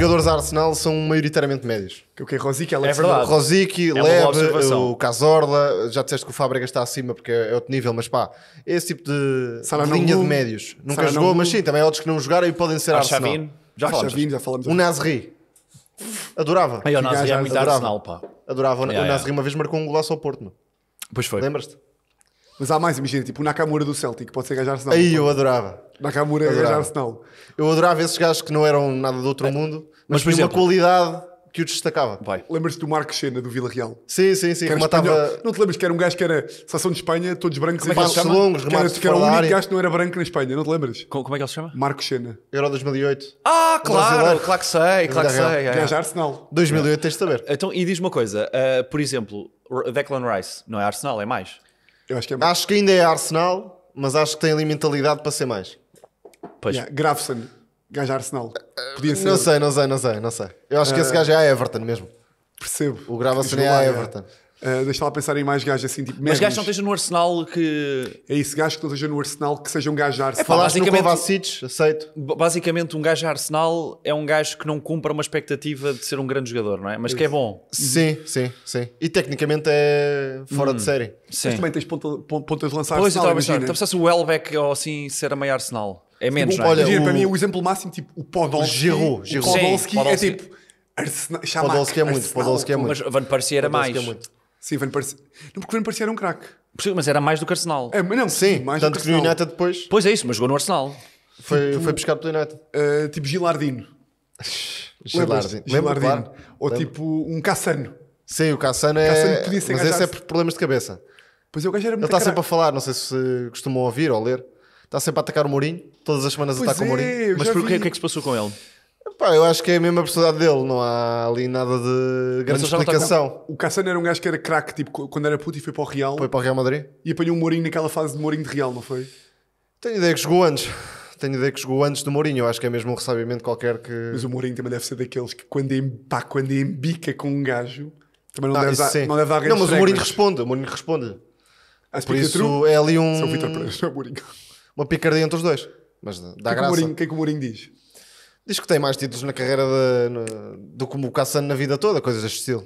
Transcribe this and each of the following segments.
jogadores da Arsenal são maioritariamente médios. Que é o que é Alex é verdade. Rosic, é Leve, o Casorla, já disseste que o Fábrega está acima porque é outro nível, mas pá, esse tipo de, linha de médios. Nunca jogou, mas sim, também há outros que não jogaram e podem ser Arsenal. Já falamos. já falamos. O Nasri. Adorava. Aí, o Nasri é muito Arsenal, pá. Adorava. o Nasri uma vez marcou um golaço ao Porto, Pois foi. Lembras-te? Mas há mais, imagina, tipo o Nakamura do Celtic, pode ser gajo Arsenal. Aí eu adorava. Nakamura é gajo Arsenal. Eu adorava esses gajos que não eram nada do outro é. mundo, mas, mas por uma qualidade que o destacava. Lembras-te do Marcos Sena do Vila Real? Sim, sim, sim. Que rematava... Não te lembras que era um gajo que era seleção de Espanha, todos brancos como é e longos, que remates era, que era o único gajo que não era branco na Espanha, não te lembras? Como, como é que ele se chama? Marcos Sena. Euro 2008. Ah, claro, claro que sei, claro que sei. É. Gajo Arsenal. 2008 tens de saber. Então, e diz uma coisa, uh, por exemplo, Declan Rice, não é Arsenal, é mais? Eu acho, que é acho que ainda é Arsenal, mas acho que tem ali mentalidade para ser mais. Pois. Yeah, Grafson, gajo Arsenal. Podia ser. Não sei, não sei, não sei, não sei. Eu acho que esse eh, gajo é a Everton mesmo. Percebo. O Grafson é a Everton. É. Uh, ah, deixa lá pensar em mais gajos assim, tipo Mas gajo não esteja no Arsenal que. É isso, gajo que não esteja no Arsenal que seja um gajo Arsenal. É pá, basicamente, aceito. Basicamente, um gajo Arsenal é um gajo que não cumpre uma expectativa de ser um grande jogador, não é? Mas isso. que é bom. Sim, sim, sim. E tecnicamente é fora hum, de série. Sim. Mas também tens ponta, ponta de lançar pois Arsenal. Pois, estava a pensar então, se o Elbeck ou assim ser a meia Arsenal. É tipo, menos, tipo, não é? Olha, Imagina, o... para mim, o exemplo máximo, tipo, o Podolski. Giroud. Giroud. O Podolski, Podolski é tipo... Arsenal, Podolski é muito, Arsenal. Podolski é muito. Mas Van Persie era Podolski é mais. É Sim, Van Não, porque Van Persie era um craque. Mas era mais do que Arsenal. É, mas não, sim, mais Tanto do que, que no United depois Pois é isso, mas jogou no Arsenal. foi, tipo, foi buscar pelo United. Eh, tipo Gilardino. Gilardino. Lembro, Gilardino. claro. Ou Lembro. tipo um Cassano. Sim, o Cassano é- Cassano é. podia ser Mas esse é por problemas de cabeça. Pois é, o gajo era Ele está sempre a falar, não sei se costumam ouvir ou ler. Está sempre a atacar o Mourinho. Todas as semanas Pois ataca o é, Mourinho. Mas por, o que, que é que se passou com ele? Pá, eu acho que é a mesma personalidade dele, não há ali nada de grande tá explicação. O Cassano era um gajo que era craque, tipo, quando era puto e foi para o Real Foi para o Real Madrid? e apanhou o Mourinho naquela fase de Mourinho de Real, não foi? Tenho ideia que jogou antes. Tenho ideia que jogou antes do Mourinho. Eu acho que é mesmo um recebimento qualquer que. Mas o Mourinho também deve ser daqueles que quando, em, pá, quando bica com um gajo, também não, ah, deve, isso sim. dar, não deve dar Não, mas o Mourinho responde. O Mourinho responde. Ah, Por isso é ali um, São Vitor Pereira, não é Mourinho. uma picardia entre os dois. Mas dá é que o graça. Mourinho- o que é que o Mourinho diz? Diz que tem mais títulos na carreira de, do que o Cassano na vida toda, coisas deste estilo.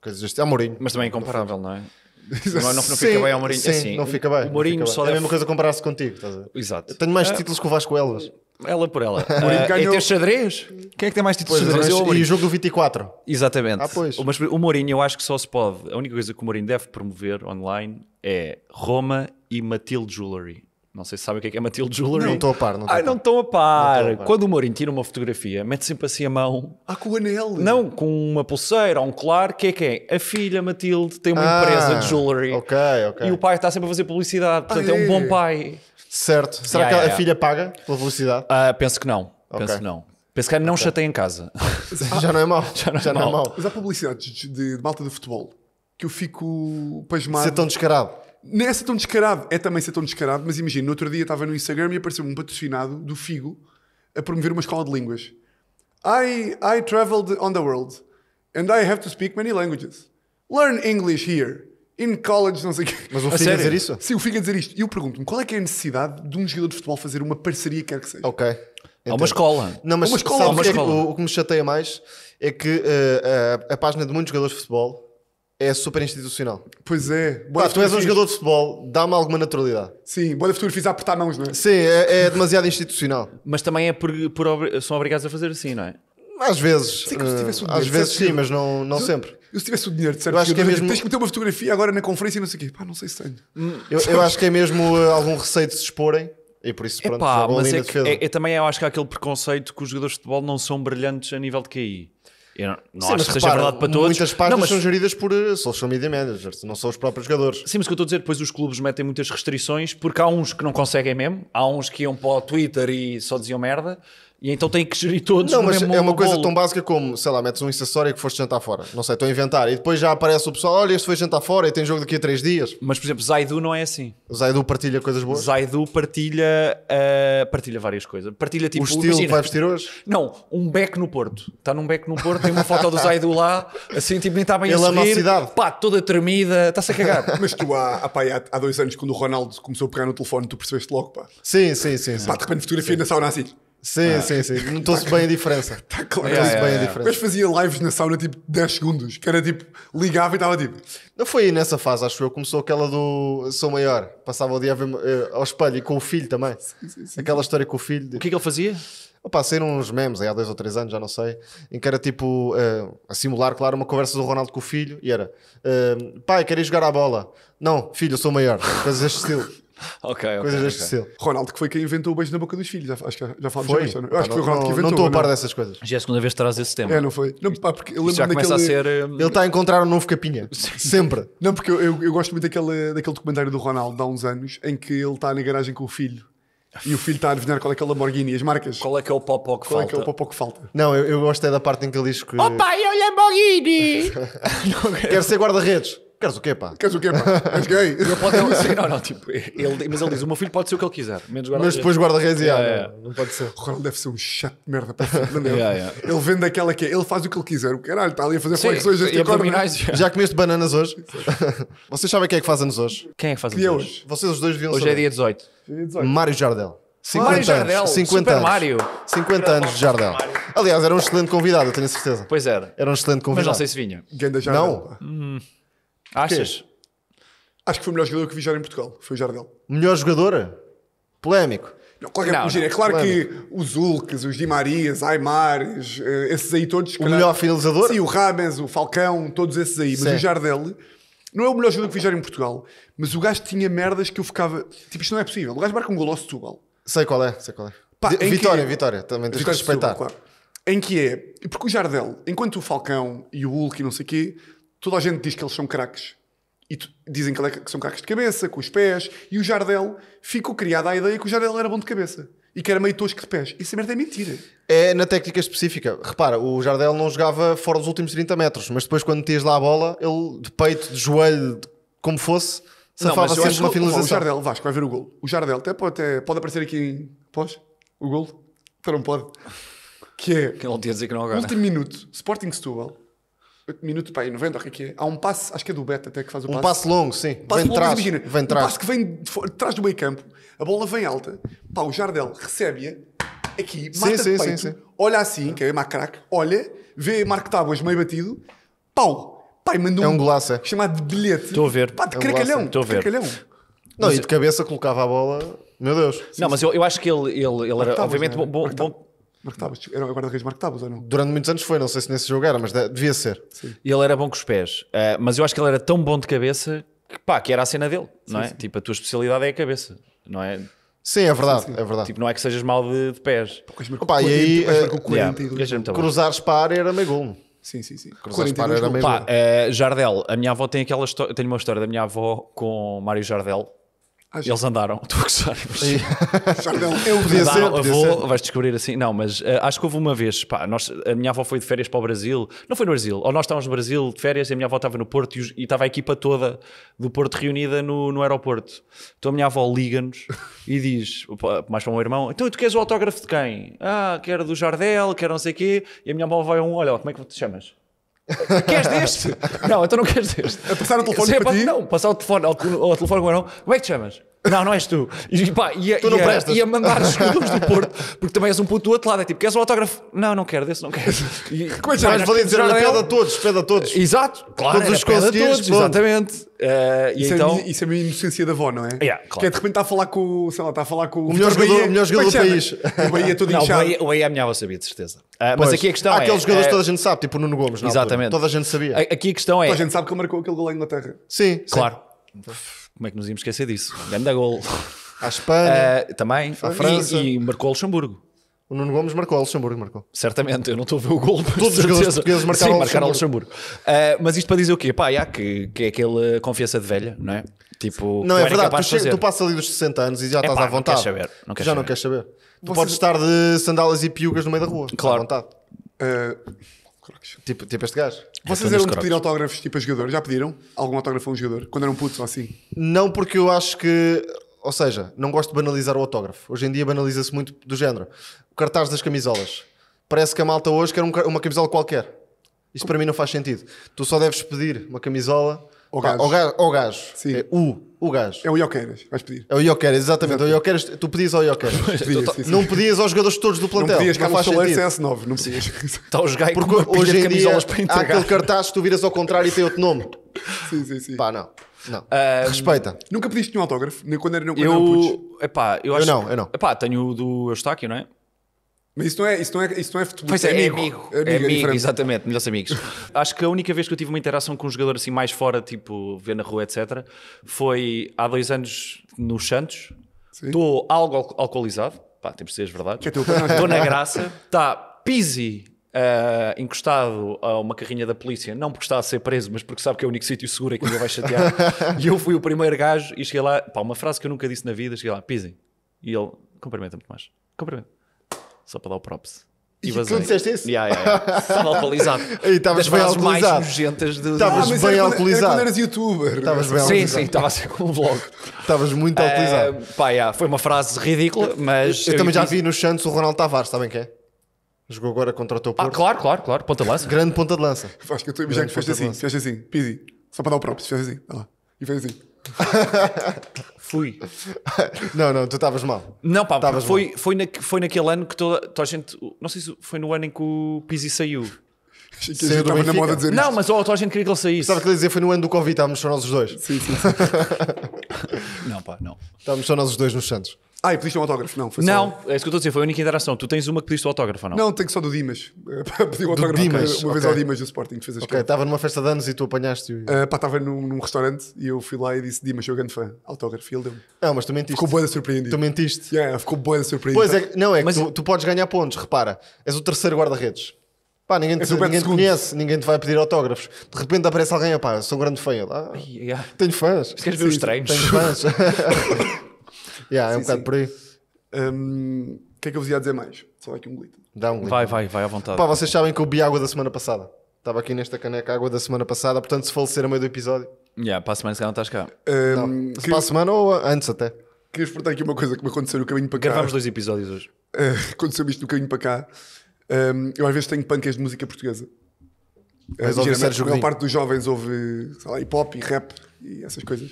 Coisas deste, é o Mourinho. Mas também é incomparável, não é? Não, não, não fica bem ao Mourinho. Sim, assim, não fica bem. O Mourinho só bem. É a mesma coisa comparar-se contigo. Exato. tenho mais é. títulos que o Vasco Elvas. Ela por ela. Mourinho uh, ganhou... xadrez? Quem é que tem mais títulos pois, de xadrez? Mas, e o jogo do 24. Exatamente. Ah, pois. Mas o Mourinho eu acho que só se pode... A única coisa que o Mourinho deve promover online é Roma e Matilde Jewelry. Não sei se sabem o que é, que é Matilde Jewelry. Não estou a par, não estou a par. não a par. Quando o Mourinho tira uma fotografia, mete sempre assim a mão. Ah, com o anel. Não, com uma pulseira, um colar, que é quem? É? A filha Matilde tem uma ah, empresa de jewelry. Ok, ok. E o pai está sempre a fazer publicidade, portanto é um bom pai. Certo. Será yeah, que yeah, a yeah. filha paga pela publicidade? Uh, penso que não. Okay. Penso que não. Penso que não okay. chateia em casa. Já não é mau. Já não é, mal é mau. é Mas há publicidades de, de, malta de futebol que eu fico pasmado. Ser tão descarado. Não é tão descarado, é também ser tão descarado, mas imagina, no outro dia estava no Instagram e apareceu um patrocinado do Figo a promover uma escola de línguas. I, I traveled on the world and I have to speak many languages. Learn English here. In college, não sei o quê. Mas o Figo a dizer isso? Sim, o Figo a dizer isto. E eu pergunto-me, qual é que é a necessidade de um jogador de futebol fazer uma parceria quer que seja? Ok. Há uma então, escola. Não, mas uma escola, é uma escola. que, o, o, que me chateia mais é que uh, a página de muitos jogadores de futebol é super institucional. Pois é. Boa Pá, tu és um jogador de futebol, dá-me alguma naturalidade. Sim, Boa da Futuro fiz a apertar mãos, não é? Sim, é, é demasiado institucional. Mas também é por, por são obrigados a fazer assim, não é? Às vezes. Sim, se eh, tivesse o dinheiro, às vezes sim, mas não, não sempre. Eu se tivesse o dinheiro, de certo? Eu acho que é mesmo- Tens que meter uma fotografia agora na conferência e não sei o quê. Pá, não sei se tenho. Hum. Eu, eu acho que é mesmo eh, algum receio de se exporem e por isso, pronto, Epá, pá, mas é, que, é, também eu acho que há aquele preconceito que os jogadores de futebol não são brilhantes a nível de QI. Eu não, Sim, acho que seja verdade para todos. Muitas páginas não, mas... são geridas por eh, social media managers, não são os próprios jogadores. Sim, mas o que eu estou a dizer, depois os clubes metem muitas restrições, porque há uns que não conseguem mesmo, há uns que iam para o Twitter e só diziam merda, e então tem que gerir todos Não, mas é uma coisa tão básica como, sei lá, metes um acessório que foste jantar fora. Não sei, estou a inventar. E depois já aparece o pessoal, olha, este foi jantar fora e tem jogo daqui a 3 dias. Mas, por exemplo, Zaidu não é assim. Zaidu partilha coisas boas? Zaidu partilha, uh, partilha várias coisas. Partilha tipo... O estilo imagina, que vai vestir hoje? Não, um beco no Porto. Está num beco no Porto, tem uma foto do Zaidu lá, assim, tipo, nem está bem Ele a sorrir. cidade. Pá, toda tremida, está-se a cagar. mas tu há, apá, há, há dois anos, quando o Ronaldo começou a pegar no telefone, tu percebeste logo, pá. Sim, sim, sim. sim. Pá, de repente fotografia sim. na sauna assim... Sim, ah. sim, sim. Notou-se bem a diferença. Está claro. Notou-se bem a diferença. Mas fazia lives na sauna tipo 10 segundos, que era tipo, ligava e estava tipo. Não foi nessa fase, acho eu, começou aquela do sou maior. Passava o dia ver, uh, eh, ao espelho e com o filho também. Sim, sim, sim. Aquela história com o filho. O que é que ele fazia? Opa, saíram uns memes aí há dois ou três anos, já não sei, em que era tipo uh, a simular, claro, uma conversa do Ronaldo com o filho e era uh, pai, queres jogar à bola? Não, filho, eu sou maior. Coisas este estilo ok, ok. Coisas deste okay. Ronaldo, que foi quem inventou o beijo na boca dos filhos. Acho que já falámos foi. Disso, não? Eu acho não, tá, que foi o Ronaldo não, que inventou. Não estou a par é? dessas coisas. Já é a segunda vez que traz esse tema. É, não foi? Não, pá, porque eu lembro já começa a ser. Eh, ele está a encontrar um novo capinha. Sempre. Não, porque eu, eu, eu, gosto muito daquele, daquele documentário do Ronaldo, de há uns anos, em que ele está na garagem com o filho. E o filho está a adivinhar qual é que é o Lamborghini, as marcas. Qual é que é o popó que qual falta? Qual é que é o popó que falta? Não, eu, eu gosto é da parte em que ele diz que. Opa, pai, é o Lamborghini! É- Quero ser guarda-redes. Queres o quê, pá? Queres o quê, pá? És gay? Eu pode, sim, não, não, tipo, ele, mas ele diz: o meu filho pode ser o que ele quiser, menos guarda Mas depois guarda-reis yeah, yeah. Não, pode ser. O Ronald deve ser um chato de merda para yeah, yeah. Ele vende aquela que é, ele faz o que ele quiser. O caralho, está ali a fazer flexões. Sim, já. já comeste bananas hoje? Vocês sabem quem é que faz anos hoje? Quem é que faz é anos hoje? hoje? Vocês os dois deviam Hoje é saber. é dia 18. Dia 18. Mário Jardel. 50 Mário anos. Jardel, 50 Super anos. Mário. 50 anos de Jardel. Aliás, era um excelente convidado, eu tenho certeza. Pois era. Era um excelente convidado. Mas não sei se vinha. Ganda Jardel. Não. Hum. Achas? Acho que foi o melhor jogador que vi em Portugal. Foi o Jardel. Melhor jogadora? Polémico. Não, qualquer não, é não, é claro que os Hulks, os Di Marias, Aymars eh, esses aí todos. O calhar, melhor finalizador? Sim, o Rames, o Falcão, todos esses aí. Mas sim. o Jardel não é o melhor jogador que vi em Portugal. Mas o gajo tinha merdas que eu ficava. Tipo, isto não é possível. O gajo marca um gol ao Setúbal. Sei qual é, sei qual é. Pá, vitória, é? vitória. Também tens que respeitar. Setúbal, claro. Em que é. Porque o Jardel, enquanto o Falcão e o Hulk e não sei o quê toda a gente diz que eles são craques. E dizem que, é que são craques de cabeça, com os pés. E o Jardel ficou criado à ideia que o Jardel era bom de cabeça e que era meio tosco de pés. Isso é merda é mentira. É na técnica específica. Repara, o Jardel não jogava fora dos últimos 30 metros, mas depois quando metias lá a bola, ele de peito, de joelho, como fosse, safava sempre uma finalização. O Jardel, Vasco, vai ver o gol. O Jardel até pode, até pode aparecer aqui em pós, o gol, então não pode. Que é... Que não tinha dizer que não agora. Último minuto, Sporting Stubble. 8 minutos, pá, aí 90, o que é que é? Há um passe, acho que é do Beto até que faz o um passe. Um passe longo, sim. Passe vem longo, trás, imagina, vem um trás. passe que vem atrás do meio campo, a bola vem alta, pá, o Jardel recebe-a, aqui, mata sim, de sim, peito, sim, olha assim, que é macraque, olha, vê Marco Tábuas meio batido, pau, pai, mandou um... é um, um golaço. É. chamado de bilhete. Estou a ver. Pá, de é um cracalhão, Estou a ver. cracalhão. Não, mas, e de cabeça colocava a bola, meu Deus. Não, mas eu, eu acho que ele, ele, ele era, obviamente, bom, bom Marco Tabas, tipo, era o guarda-redes Marco Tabas ou não? Durante muitos anos foi, não sei se nesse jogo era, mas devia ser. Sim. E ele era bom com os pés, uh, mas eu acho que ele era tão bom de cabeça que pá, que era a cena dele, sim, não é? Sim. Tipo, a tua especialidade é a cabeça, não é? Sim, é verdade, sim, é verdade. Tipo, não é que sejas mal de, de pés. Opa, e aí, uh, eh, 40, yeah, cruzares para era meio gol. Sim, sim, sim. Cruzares para a era meio gol. Pá, uh, eh, Jardel, a minha avó tem aquela história, tenho uma história da minha avó com Mário Jardel, Acho... Eles andaram, estou a gostar. É eu podia andaram, ser, avô, ser. vais descobrir assim. Não, mas uh, acho que houve uma vez, pá, nós, a minha avó foi de férias para o Brasil, não foi no Brasil, ou nós estávamos no Brasil de férias e a minha avó estava no Porto e, e estava a equipa toda do Porto reunida no, no aeroporto. Então a minha avó liga-nos e diz, mais para o meu irmão, então tu queres o autógrafo de quem? Ah, quero do Jardel, quero não sei o quê. E a minha avó vai a um, olha, como é que te chamas? Queres deste? não, então não queres deste. A passar o telefone Sempre, para ti? Não, passar o telefone ao, ao telefone com o Arão. Como é que te chamas? Não, não és tu. E, pá, e, tu não e, e a mandar os escudos do Porto, porque também és um puto do outro lado. É tipo, queres o autógrafo? Não, não quero, desse não quero. E, Como é que já dizer? Pede a todos, pede a todos. Exato, claro, todos os conseguires. Exatamente. Uh, isso, então... é, isso é a então minha é inocência da avó, não é? Yeah, claro. Que é de repente está a falar com, sei lá, está a falar com o, o melhor jogador, Bahia, melhor jogador do é país. O Bahia é todo não, inchado. O Bahia amanhã vai sabia, de certeza. Uh, mas aqui a questão há é. Aqueles jogadores que é, toda a gente sabe, tipo o Nuno Gomes, não Exatamente. Toda a gente sabia. Aqui a questão é. Toda a gente sabe que ele marcou aquele gol na Inglaterra. Sim, claro. Então. Como é que nos íamos esquecer disso? Ganda gol. À Espanha. Uh, também, à França. E, e marcou Luxemburgo. O Nuno Gomes marcou, o Luxemburgo marcou. Certamente, eu não estou a ver o gol. Todos os gols portugueses marcaram Sim, marcaram Luxemburgo. Luxemburgo. Uh, mas isto para dizer o quê? Pá, há que, que é aquela eh, confiança de velha, não é? Tipo, não, é, é, é verdade, tu, tu, passas ali dos 60 anos e já é, estás pá, à vontade. Não queres saber. Não queres já saber. não queres saber. Tu Você... podes estar de sandálias e piugas no meio da rua. Claro. À vontade. Uh... Tipo, tipo este gajo. É Vocês eram de pedir autógrafos tipo a jogador? Já pediram algum autógrafo a um jogador? Quando eram putos ou assim? Não, porque eu acho que. Ou seja, não gosto de banalizar o autógrafo. Hoje em dia banaliza-se muito do género. O cartaz das camisolas. Parece que a malta hoje quer uma camisola qualquer. Isto para mim não faz sentido. Tu só deves pedir uma camisola o gajo. Pá, o gajo. O Sim. É o, o gajo. É o Ioqueiras, vais pedir. É o Ioqueiras, exatamente. O Ioqueiras, tu pedias ao Ioqueiras. Não pedias aos jogadores todos do plantel. Não pedias Carlos Soler CS9, não pedias. Está os gajos Porque com hoje em dia há aquele cartaz que tu viras ao contrário e tem outro nome. Sim, sim, sim. Pá, não. Não. Um, ah, Respeita. Nunca pediste nenhum autógrafo? Nem quando era, quando eu, era um epá, eu, acho eu não, eu não. Epá, tenho o do Eustáquio, não é? Mas isso não é, isto não é, isto não é futebol. Pois é, é, é amigo. Amigo, é amigo, é é amigo exatamente, melhores amigos. Acho que a única vez que eu tive uma interação com um jogador assim mais fora, tipo ver na rua, etc., foi há dois anos nos Santos. Estou algo alcoolizado, pá, temos de ser as verdades. Estou na graça, está Pizzi Uh, encostado a uma carrinha da polícia, não porque está a ser preso, mas porque sabe que é o único sítio seguro e que ninguém vai chatear. e eu fui o primeiro gajo e cheguei lá, pá, uma frase que eu nunca disse na vida, cheguei lá, pisem. E ele, cumprimenta-me mais. Cumprimenta só para dar o props. E, e tu disseste isso? Yeah, yeah, yeah. Estava alcoolizado. E estavas ah, bem alcoolizado. Estavas bem era alcoolizado. quando eras youtuber. Estavas bem sim, alcoolizado. Sim, sim, estava a ser como um vlog. Estavas muito uh, Pá, yeah, foi uma frase ridícula, mas... Eu, eu também eu já disse... vi nos Santos o Ronaldo Tavares, sabem quem é? Jogou agora contra o teu ah, Porto. Ah, claro, claro, claro. Ponta de lança. Grande ponta de lança. Acho que eu estou a imaginar que fizeste assim, fizeste assim, Pizzi, só para dar o próprio, fizeste assim, olha lá. E fez assim. Fui. Não, não, tu estavas mal. Não, pá, Tavas foi, mal. Foi, na, foi naquele ano que toda, toda a gente. Não sei se foi no ano em que o Pizzi saiu. saiu do na moda dizer Não, isto. mas oh, toda a gente queria que ele saísse. Estava a dizer, foi no ano do Covid, estávamos só nós os dois. Sim, sim. sim. não, pá, não. Estávamos só nós os dois nos Santos. Ah, e pediste um autógrafo? Não, foi Não, só... é isso que eu estou a dizer, foi a única interação. Tu tens uma que pediste o autógrafo ou não? Não, tenho só do Dimas. Pedi o autógrafo Dimas, uma vez okay. ao Dimas do Sporting que fez as Ok, estava numa festa de anos e tu apanhaste-o. Uh, pá, estava num, num, restaurante e eu fui lá e disse: Dimas, sou grande fã. Autógrafo. E ele deu-me. Não, mas tu mentiste. Ficou boa surpreendido. Tu mentiste. Yeah, ficou boa surpreendido. Pois é, não, é mas... que tu, tu podes ganhar pontos, repara. És o terceiro guarda-redes. Pá, ninguém, te, ninguém te conhece, ninguém te vai pedir autógrafos. De repente aparece alguém, pá, sou grande fã. Ah, yeah. Tenho fãs. Queres ver os treinos? Tenho fãs. yeah, é um bocado por aí. Um, o que é que eu vos ia dizer mais? Só aqui um glito. Dá um glito. Vai, vai, vai, à vontade. Pá, vocês sabem que eu bebi água da semana passada. Estava aqui nesta caneca água da semana passada, portanto, se falecer a meio do episódio. Yeah, para a semana se calhar não estás cá. Um, não. Se para a semana ou antes até. Queria exportar aqui uma coisa que me aconteceu no caminho para cá. Gravámos dois episódios hoje. Uh, aconteceu isto no caminho para cá. Um, eu às vezes tenho pancas de música portuguesa. Mas uh, geralmente, a maior parte dos jovens ouve sei lá, hip hop e rap e essas coisas.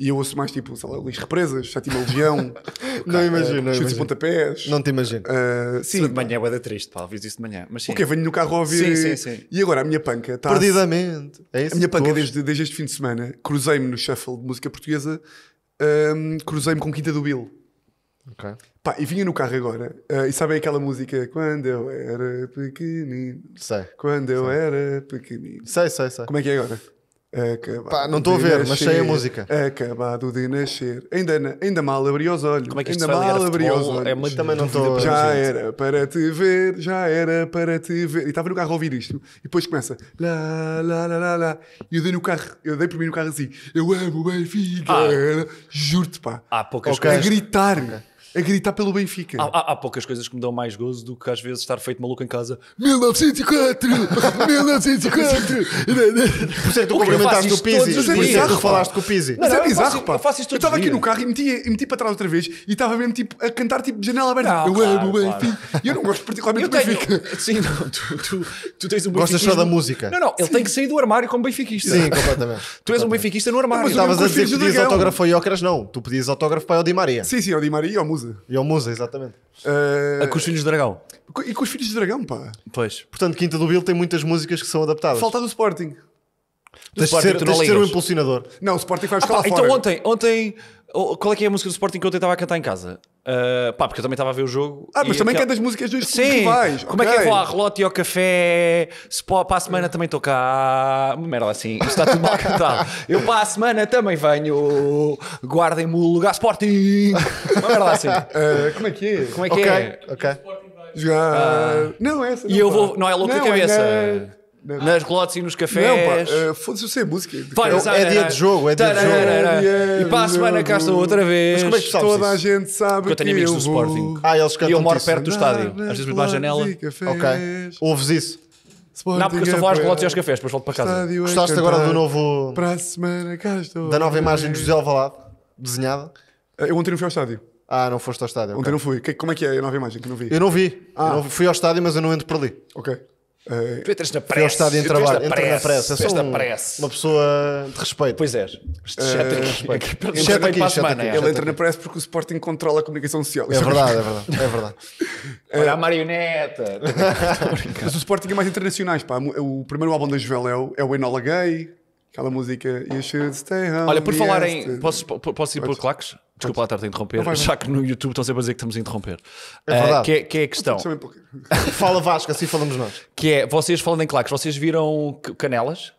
E eu ouço mais tipo, sei lá, Luís Represas, Sétima Legião, não imagino, chutes e pontapés. Não te imagino. Uh, sim. de manhã é da triste, pá, ouvis isso de manhã. Mas sim. O quê? Venho no carro a ouvir. Sim, sim, sim. E agora a minha panca está. Perdidamente. É isso a minha panca desde, desde este fim de semana, cruzei-me no shuffle de música portuguesa, um, cruzei-me com Quinta do Bill. ok, Pá, e vinha no carro agora uh, e sabem aquela música Quando eu era pequenino. Sei. Quando eu sei. era pequenino. Sei, sei, sei. Como é que é agora? Acabado não estou a ver, mas sei a música. Acabado de nascer. Ainda, ainda mal abri os olhos. Como é que isto ainda mal abri os olhos. É muito também não estou Já era para te ver, já era para te ver. E estava no carro a ouvir isto. E depois começa. Lá, lá, lá, lá, lá. E eu dei no carro, eu dei para mim no carro assim. Eu amo Benfica. Ah. Juro-te, pá. Há poucas okay. coisas. A gritar a gritar pelo Benfica. Há, há, há, poucas coisas que me dão mais gozo do que às vezes estar feito maluco em casa. 1904! 1904! Por isso é tu cumprimentaste o Pizzi. Por isso é que tu falaste com o Pizzi. Mas é bizarro, pá. Eu estava aqui no carro e meti, meti para trás outra vez e estava mesmo tipo a cantar tipo janela aberta. Não, eu claro, amo o Benfica. E eu não gosto particularmente do Benfica. Sim, não, tu, tu, tu tens um Gostas só da música. Não, não, ele tem que sair do armário como benfiquista. Sim, completamente. Tu és um benfiquista no armário. Mas estavas a dizer que pedias autógrafo a Iócaras, não. Tu pedias autógrafo para o Di Maria. Sim, sim, o Di Maria, música. Musa. E ao Musa, exatamente. Uh... A com os Filhos de Dragão. E com os Filhos de Dragão, pá. Pois. Portanto, Quinta do Bill tem muitas músicas que são adaptadas. Falta do Sporting. Deixa de ser, tens ser um impulsionador. Não, o Sporting vai buscar ah, pá, lá Então fora. ontem, ontem, qual é que é a música do Sporting que eu tentava cantar em casa? Uh, pá, porque eu também estava a ver o jogo. Ah, mas também aquel... das músicas dos Sim. rivais. Como okay. é que eu é? vou à relote e ao café? Se pô, para a semana também estou cá. Merda, assim, isto está tudo mal cantado. eu para a semana também venho. Guardem-me o lugar Sporting. Merda, assim. Uh, como é que é? Como é que okay. é? Ok. Jogar. Uh, não, essa não. E eu vou. Não é louco não, da cabeça. É... Nas glotes e nos cafés. Não, pá, uh, foda-se, eu sei música. Vai, é, é, é, dia de jogo, é dia de jogo. E para a semana cá estou outra vez. Mas como é que toda isso? a gente sabe que eu tenho amigos do Sporting. Ah, eles cantam. E eu moro perto do estádio. Às vezes para a janela. Ok. Ouves isso. Sporting não, porque eu a falar às glotes e aos cafés, depois volto para casa. Gostaste agora do novo. Para a semana cá estou. Da nova imagem do José Alvalade, desenhada? Eh, eu ontem não fui ao estádio. Ah, não foste ao estádio. Ontem okay. não fui. Que, como é que é a nova imagem? Que não vi. Eu não vi. Ah. Eu não, fui ao estádio, mas eu não entro por ali. Ok. Uh, eh, tu entras na pressa. Eu estado em trabalho, na pressa. É Sou um, pressa. uma pessoa de respeito. Pois é. Chata uh, aqui. Chata aqui, aqui, Ele entra na pressa porque o Sporting controla a comunicação social. É verdade, é verdade. É verdade. Olha a marioneta. Mas o Sporting é mais internacionais, pá. O primeiro álbum da Joel é o, é o Enola Gay. Aquela música You Should Stay Home. Olha, por falar em. Posso, posso ir por claques? Desculpa lá estar a interromper, não, já que no YouTube estão sempre a dizer que estamos a interromper. É Uh, que, é, que é a questão. Fala Vasco, assim falamos nós. Que é, vocês falando em claques, vocês viram Canelas?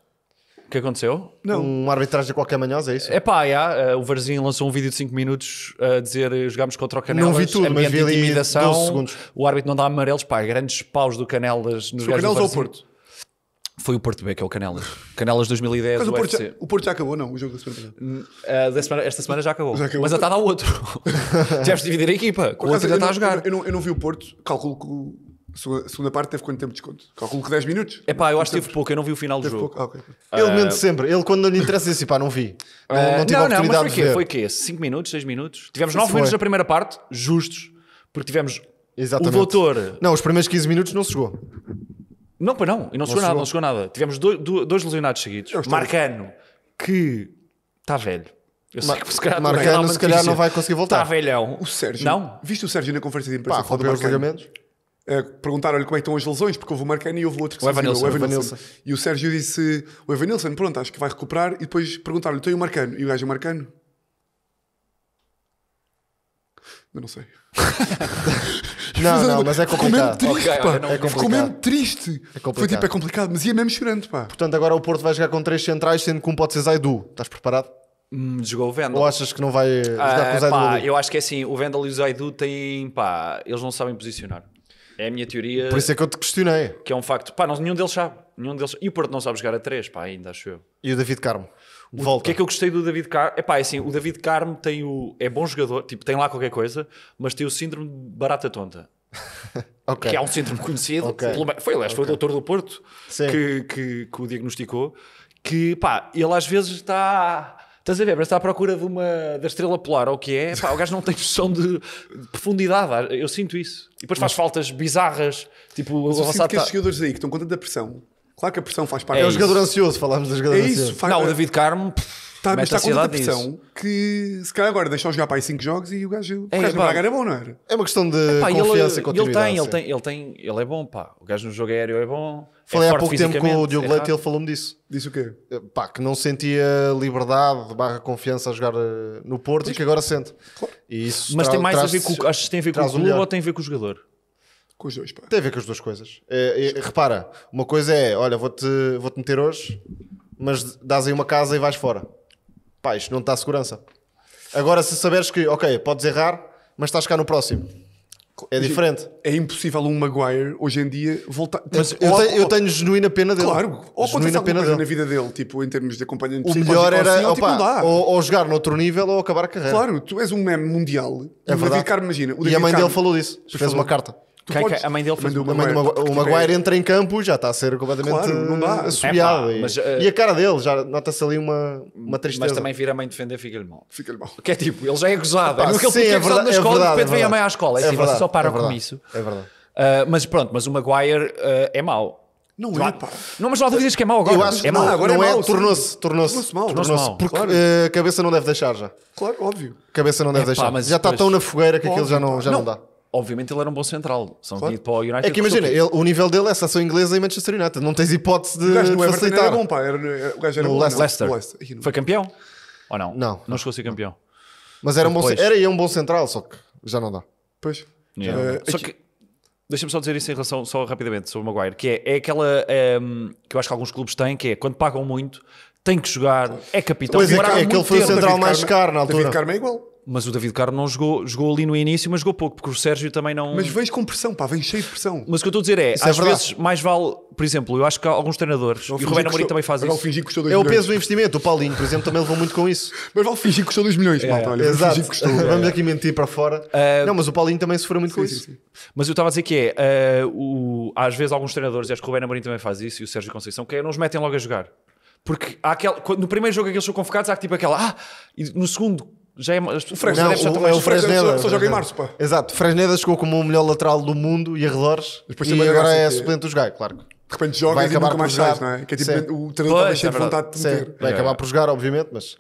O que aconteceu? Não. Uma arbitragem qualquer manhosa, é isso? É pá, yeah, uh, o Varzinho lançou um vídeo de 5 minutos a dizer eh, jogámos contra o Canelas. Não vi tudo, mas vi ali intimidação, segundos. O árbitro não dá amarelos, pá, grandes paus do Canelas nos gajos do Canelas ou Porto? Foi o Porto B, que é o Canelas. Canelas 2010. Mas o Porto, já, o Porto já acabou, não? O jogo da semana passada. Hum, ah, semana, esta semana já acabou. Já acabou. Mas já está a dar outro. Tivemos de é dividir a equipa. O outro já está a jogar. Eu não, eu não vi o Porto. Calculo que a segunda parte teve quanto tempo de desconto? Calculo que 10 minutos. É pá, eu acho que teve pouco, eu não vi o final do jogo. Ah, okay. Ele uh... mente sempre, ele quando não lhe interessa diz assim, pá, não vi. Não, uh... Ah, não tive não, não, mas foi de Foi o quê? 5 minutos, 6 minutos? Tivemos 9 minutos na primeira parte, justos, porque tivemos Exatamente. o doutor. Não, os primeiros 15 minutos não se jogou. Não, pois não, e não, não chegou nada, não chegou nada. Tivemos dois, dois lesionados seguidos. Marcano, que está velho. Eu sei que se calhar, Marcano, se calhar não vai conseguir voltar. Está velhão. O Sérgio. Não? Viste o Sérgio na conferência de imprensa? Pá, rompeu os ligamentos. Eh, perguntaram-lhe como é estão as lesões, porque houve o Marcano e houve o outro que o se Evanilson, o Evanilson. E o Sérgio disse: O Evanilson, pronto, acho que vai recuperar. E depois perguntaram-lhe: Tem então o Marcano? E o gajo, o Marcano? Eu não sei. não, não, mas é complicado. Ficou mesmo triste, pá. É Ficou mesmo triste. É complicado. Foi tipo, é complicado, mas ia mesmo chorando, pá. Portanto, agora o Porto vai jogar com três centrais, sendo que um pode ser Zaidu. Estás preparado? Hum, jogou o Vendel. Ou achas que não vai jogar com o ah, Zaidu? Pá, eu acho que é assim, o Vendel e o Zaidu têm, pá, eles não sabem posicionar. É a minha teoria. Por isso é que eu te questionei. Que é um facto. Pá, não, nenhum deles sabe. Nenhum deles... E o Porto não sabe jogar a 3, pá, ainda acho eu. E o David Carmo? Volta. O que é que eu gostei do David Carmo? É pá, assim, o David Carmo tem o. É bom jogador, tipo, tem lá qualquer coisa, mas tem o síndrome de barata tonta. okay. Que é um síndrome conhecido. Okay. Pelo... Foi, aliás, okay. foi o doutor do Porto que, que, que, o diagnosticou. Que pá, ele às vezes está. Estás a ver? está à procura de uma, da estrela polar, ou o que é? Pá, o gajo não tem noção de, de profundidade. Eu sinto isso. E depois faz mas... faltas bizarras, tipo, mas eu sinto que os tá- jogadores aí que estão com tanta pressão Claro que a pressão faz é parte. É, é o jogador ansioso, falámos do jogador é ansioso. Isso, faz... Não, o David Carmo Está, mas está com tanta pressão nisso. que se calhar agora deixam jogar para aí 5 jogos e o gajo, o é, gajo no Braga era bom, não era? É uma questão de é, pá, confiança ele, e continuidade. Ele tem, ele tem, ele tem, ele é bom, pá. O gajo no jogo aéreo é bom. É Falei é há pouco tempo com o Diogo Leite e ele falou-me disso. Disse o quê? Eh, pá, que não sentia liberdade barra confiança a jogar eh, no Porto pois. e que agora sente. Claro. E isso Mas tem mais a ver com, acho que tem a ver com o clube ou tem a ver com o jogador? Com os dois, pá. Tem a ver com as duas coisas. É, é, repara, uma coisa é, olha, vou-te vou -te meter hoje, mas dás aí uma casa e vais fora. Pá, isto não te dá segurança. Agora, se saberes que, ok, podes errar, mas estás cá no próximo. É diferente. É impossível um Maguire hoje em dia voltar. Mas tipo, eu, ou, tenho, eu tenho genuína pena dele. Claro, ou genuína pena dele. na vida dele, tipo, em termos de acompanhamento O melhor era assim, tipo, opa, tipo, ou, ou, jogar noutro nível ou acabar a carreira. Claro, tu és um meme mundial. É verdade. Carmo, imagina, e a mãe Carmo, dele falou disso. Fez falou. uma carta. Tu é podes- a mãe dele fez Mandou uma O Maguire é- entra em campo já está a ser completamente Claro, assobiado. e, e eh, a cara dele, já nota-se ali uma, uma tristeza. Mas também vir a mãe defender fica-lhe mal. Fica-lhe mal. Que é tipo, ele já é gozado. Pá, é aquele sim, é gozado na é escola e de é vem a mãe à escola. É, É assim, só param é com isso. É verdade. Ah, mas pronto, mas o Maguire ah, é mau. Não é, pá. Não, mas não há dúvidas que é mau agora. Eu acho é que é não, mau. agora não é é, tornou-se, tornou-se, Tornou-se mau. Tornou-se mau, porque claro. Eh, a cabeça não deve deixar já. Claro, óbvio. A cabeça não deve deixar. mas já está depois- tão na fogueira que aquilo já não, já não Não, dá obviamente ele era um bom central. São claro. para o United. É que imagina, ele, o nível dele é seleção inglesa e Manchester United. Não tens hipótese de. O gajo era bom, pá. Era, o gajo era no bom. Leicester. Leicester. Foi campeão? Ou não? Não. Não chegou a ser campeão. Mas era, um bom, era é um bom central, só que já não dá. Pois. Yeah. Eh, só aqui... que. Deixa-me só dizer isso em relação, só rapidamente, sobre o Maguire, que é, é aquela um, ehm, que eu acho que alguns clubes têm, que é quando pagam muito, tem que jogar, é capitão. Pois é, é, que ele foi o central mais caro na altura. David Carmo é igual. Mas o David Caro não jogou, jogou ali no início, mas jogou pouco, porque o Sérgio também não. Mas vens com pressão, pá, vens cheio de pressão. Mas o que eu estou a dizer é, Isso é às é vezes mais vale, por exemplo, eu acho que há alguns treinadores, e o Rubén Amorim também faz isso. fingir custou 2 É o peso do investimento. O Paulinho, por exemplo, também levou muito com isso. Mas vale fingir que custou 2 milhões, malta. Olha, Exato. que custou. Vamos aqui mentir para fora. Ah, não, mas o Paulinho também sofreu muito com Sim, isso. sim, Mas eu estava a dizer que é, ah, o- às vezes alguns treinadores, e acho que o Rubén Amorim também faz isso, e o Sérgio Conceição, que é, não os metem logo a jogar. Porque há aquela, quando- no primeiro jogo é que eles são convocados, há tipo aquela, ah, e no segundo já é, o Fresneda não, é o, é o Fresneda. É só joga em março, pá. Exato, Fresneda é chegou como o melhor lateral do mundo e arredores. E, e agora é suplente dos Gai, claro. De repente joga vai e acabar mais jogar. Sais, não é? Que é tipo, o treinador está cheio de vontade de te meter. Vai acabar por jogar, obviamente, mas.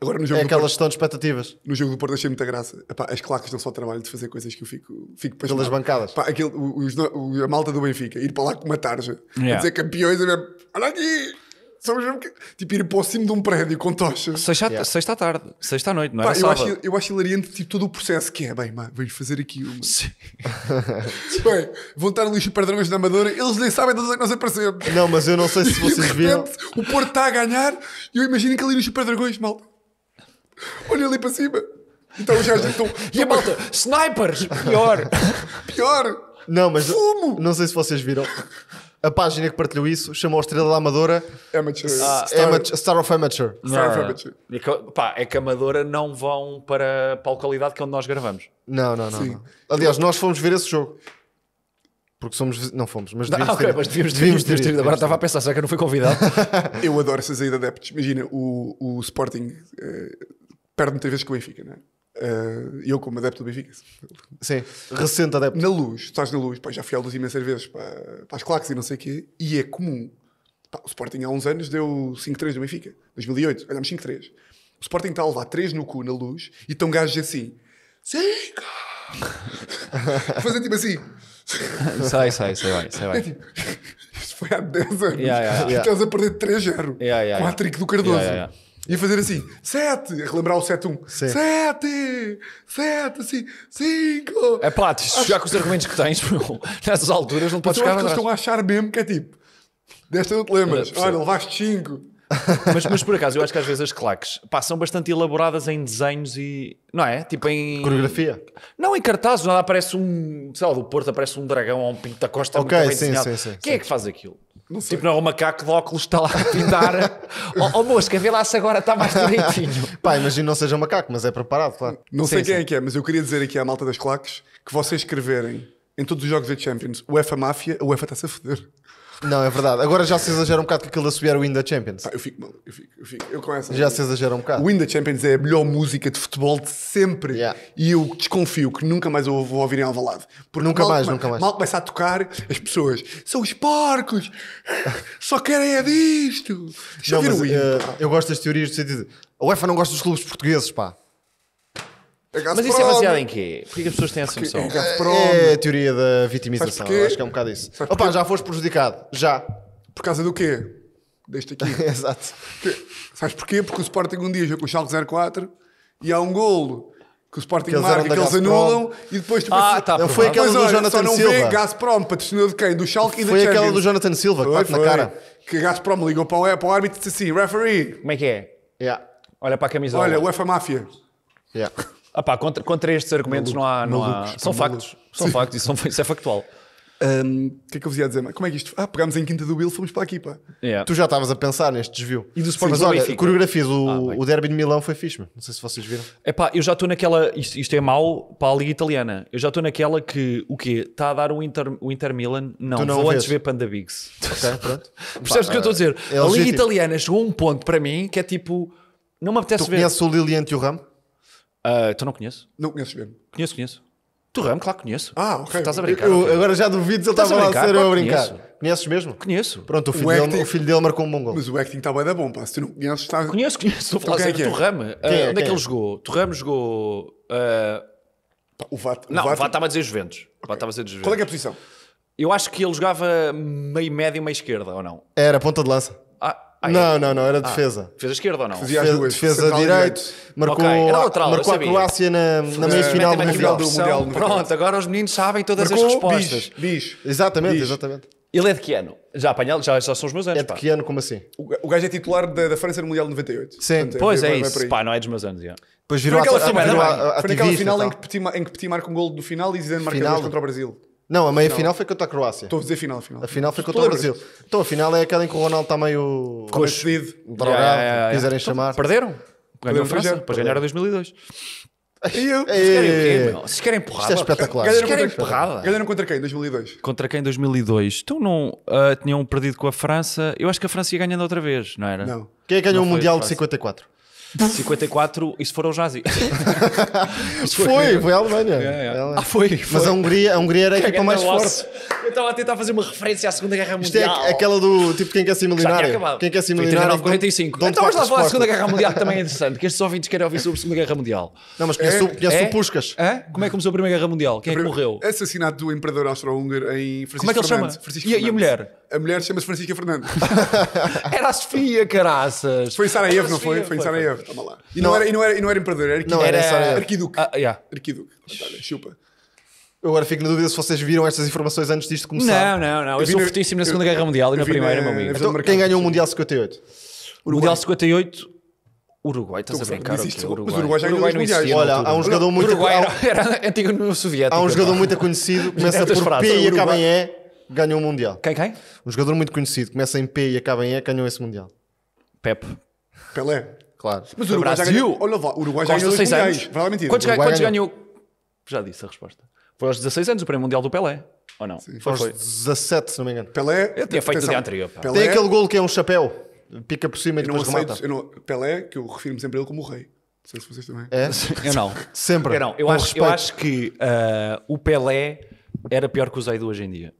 Agora, no jogo é aquelas estão de expectativas. No jogo do Porto achei muita graça. Epá, as claques não só trabalho de fazer coisas que eu fico, fico pasmado. Pelas bancadas. Epá, aquele, os, a malta do Benfica, ir para lá com uma tarja, yeah. a dizer campeões, a ver, olha aqui, tipo, ir para o cimo de um prédio com tochas. Sexta, yeah. sexta à tarde, sexta à noite, não é? Eu acho, eu acho hilariante tipo, todo o processo que é. Bem, mano, vamos fazer aqui um Sim. bem, vão estar lixo para dragões da Amadora, eles nem sabem de onde é que nós aparecemos. Não, mas eu não sei se vocês viram. O Porto está a ganhar e eu imagino que ali nos Super Dragões, mal. Olha ali para cima. Então já estão. E a malta, snipers! Pior! Pior! Não, mas. Fumo! Não sei se vocês viram a página que partilhou isso chamou a Estrela da Amadora Amateur. Ah, ah Star, Amateur, Star of Amateur. Ah, Star of Amateur. É que, pá, é que Amadora não vão para, para a localidade que é onde nós gravamos. Não, não, não. não. Aliás, nós fomos ver esse jogo. Porque somos. Não fomos, mas devíamos não, ah, okay, ter. Mas devíamos, devíamos, devíamos ter, Agora estava a pensar, será que eu não fui convidado? eu adoro essas aí de adeptos. Imagina, o, o Sporting eh, perde muitas vezes com o Benfica, não é? Uh, eu, como adepto do Benfica, sim, recente adepto. Na luz, estás na luz, pá, já fui à luz imensas vezes para, para as claques e não sei o quê, e é comum. Pá, o Sporting há uns anos deu 5-3 do Benfica, 2008, olhamos 5-3. O Sporting está a levar 3 no cu na luz e estão gajos assim, 5! Fazendo tipo assim. sai, sai, sai, vai, sai, vai. É tipo, isto foi há 10 anos. Yeah, yeah, yeah. Estás a perder 3-0 yeah, yeah, com a trick do Cardoso. E fazer assim, 7, a relembrar o 7-1. 7, 7, assim, 5. É pá, já com os argumentos que tens, nessas alturas não podes então ficar. Mas estão a achar mesmo que é tipo, desta não te lembras, não, é olha, levaste 5. mas, mas, por acaso, eu acho que às vezes as claques pá, são bastante elaboradas em desenhos e. Não é? Tipo em. Coreografia? Não, em cartazes, nada aparece um. Sei lá, do Porto aparece um dragão ou um pinto da costa. Ok, sim, sim, sim, Quem é sim. é que faz aquilo? Não tipo, sei. Tipo, não, é o macaco de óculos está lá a pintar. Ó oh, oh, mosca, vê lá se agora está mais direitinho. Pá, imagino não seja um macaco, mas é preparado, claro. Não sei quem é sim. é que é, mas eu queria dizer aqui à malta das claques que vocês escreverem em todos os jogos da Champions UEFA Máfia, a UEFA está-se a foder. Não, é verdade. Agora já se exagera um bocado com aquilo da subir o Win da Champions. Ah, eu fico mal, eu fico, eu fico. Eu Já se exagera um bocado. O Win da Champions é a melhor música de futebol de sempre. Yeah. E eu desconfio que nunca mais eu vou ouvir em Alvalade. Porque nunca mal, mais, nunca mais. Mal começa a tocar, as pessoas são os porcos, só querem é disto. Já não, eu o Win. Uh, eu gosto das teorias do sentido. A UEFA não gosta dos clubes portugueses, pá. Gazprom. Mas isso é baseado em quê? Porque que as pessoas têm essa noção? É, a teoria da vitimização. Acho que é um bocado isso. Opa, já foste prejudicado. Já. Por causa do quê? Deste aqui. Exato. Porque, sabes porquê? Porque o Sporting um dia jogou com o Schalke 04 e há um golo que o Sporting que marca, que eles anulam e depois tu tipo Ah, assim, tá Não, foi aquela do olha, Jonathan só não Silva. vê Gazprom, patrocinou de quem? Do Schalke e da Foi aquela do Jonathan Silva, que Foi, na cara. Que a Gazprom ligou para o, para o árbitro e disse assim, referee, Como é que é? Yeah. Olha para a camisola. olha, UEFA Máfia. Yeah. Ah pá, contra, contra estes argumentos não há. Não há... São factos. São factos, isso, são, é isso é factual. O um, que é que eu vos ia dizer? Mas como é que isto? Ah, pegámos em Quinta do Will, fomos para aqui, pá. Yeah. Tu já estavas a pensar neste desvio. E do Sporting Mas olha, Benfica. coreografias, o, ah, o Derby de Milão foi fixe, não sei se vocês viram. É pá, eu já estou naquela. Isto, isto, é mau para a Liga Italiana. Eu já estou naquela que o quê? Está a dar o Inter, o Inter Milan? Não, não vou antes ver Panda Bigs. Ok, pronto. Percebes o que eu estou a dizer? É a Liga Italiana chegou a um ponto para mim que é tipo. Não me apetece tu ver. Tu o Lilian Thuram? Uh, então não conheço. Não conheço mesmo. Conheço, conheço. Torramo, claro que conheço. Ah, ok. Estás a brincar. Eu, Agora já duvido se ele estava a, a ser eu a brincar. Conheço. Conheces mesmo? Conheço. Pronto, o filho, o dele, acting... o filho dele marcou um bom gol. Mas o acting está bem da bom, pá. Se tu não conheces, está... Conheço, conheço. Estou a falar sério. sobre é? Uh, onde é que é? ele jogou? Torramo jogou... Uh... Pá, o VAT... Não, o VAT estava a dizer Juventus. Okay. O VAT estava a dizer Juventus. Qual é, que é a posição? Eu acho que ele jogava meio médio e meio esquerda, ou não? Era ponta de lança. Ah, ah, não, é. não, não, era ah, defesa. Ah, defesa esquerda ou não? Fazia as duas. Defesa, defesa direito, marcou, okay. lateral, marcou a Croácia na, na meia-final do Mundial. Do mundial Pronto, agora os meninos sabem todas marcou, as respostas. bicho. Exatamente, exatamente. Ele é de que ano? Já apanhado, já, já são os meus anos. É de pá. que ano, como assim? O, gajo é titular da, da França no Mundial de 98. Sim, Portanto, é pois é, é isso. Pá, não é dos meus anos. Yeah. Depois virou a, a, a, é? a, foi naquela final em que, Petit, em que Petit marca um gol do final e Zidane marca dois contra o Brasil. Não, a meia final, final foi contra a Croácia. Estou a dizer final, final. A final foi contra o Brasil. Então a final é aquela em que o Ronaldo está meio. Coincidido. Drogado, yeah, yeah, yeah, quiserem então, chamar. Perderam. Ganhou a França, depois ganharam 2002. E eu? Vocês querem o querem porrada? Isto é espetacular. Ganharam querem contra, porrada? Ganharam contra quem em 2002? Contra quem em 2002? Então não uh, tinham perdido com a França. Eu acho que a França ia ganhando outra vez, não era? Não. Quem é ganhou o Mundial de 54? 54, isso foram os nazis. foi, foi, foi a Alemanha. É, é. Ah, foi, foi, Mas a Hungria, a Hungria era a equipa mais forte. Eu estava a tentar fazer uma referência à Segunda Guerra Mundial. Isto é aquela do tipo quem quer ser milionário. Quem quer ser milionário. 39, 45. Então vamos lá falar da Segunda Guerra Mundial, que também é interessante, que estes ouvintes querem ouvir sobre a Segunda Guerra Mundial. Não, mas conheço, é, o é? Puscas. Como é que começou a Primeira Guerra Mundial? Quem é que morreu? Assassinato do imperador austro-húngaro em Francisco Como é que ele chama? E, a mulher? a mulher chama-se Francisca Fernandes. era a Sofia, caraças. Foi em Sarajevo, não foi? Foi em Sarajevo, toma lá. É- e não, era, e não, era, e não era imperador, era arquiduque. Não, era, era arquiduque. Ah, yeah. Arquiduque. chupa. Eu agora fico na dúvida se vocês viram estas informações antes disto começar. Não, não, não. Eu, eu sou fortíssimo na Segunda eu, Guerra Mundial e na Primeira, na, meu amigo. Então, quem ganhou o Mundial 58? O Mundial 58, Uruguai, estás então, a brincar? Não existe, Uruguai. Uruguai já Uruguai não existia. Olha, há um jogador muito... Uruguai era, era antigo no soviético. Há um jogador muito conhecido, começa por P e acaba em E ganhou o Mundial. Quem, quem? Um jogador muito conhecido, começa em P e acaba em E, ganhou esse Mundial. Pepe. Pelé. Claro. Mas o Uruguai Brasil? já ganhou. Olha lá, o Uruguai já ganhou dois mundiais. Vai lá mentir. Quantos, quantos ganhou? Já disse a resposta. Foi aos 16 anos o Prémio Mundial do Pelé. Ou não? Sim. Foi aos 17, se não me engano. Pelé. Eu tinha feito o dia anterior. Pelé, Tem aquele golo que é um chapéu. Pica por cima e depois remata. Não, Pelé, que eu refiro-me sempre a ele como o rei. Não sei se vocês também. É? Eu não. Sempre. Eu, não. eu, acho, eu acho, que uh, o Pelé era pior que o Zaidu hoje em dia.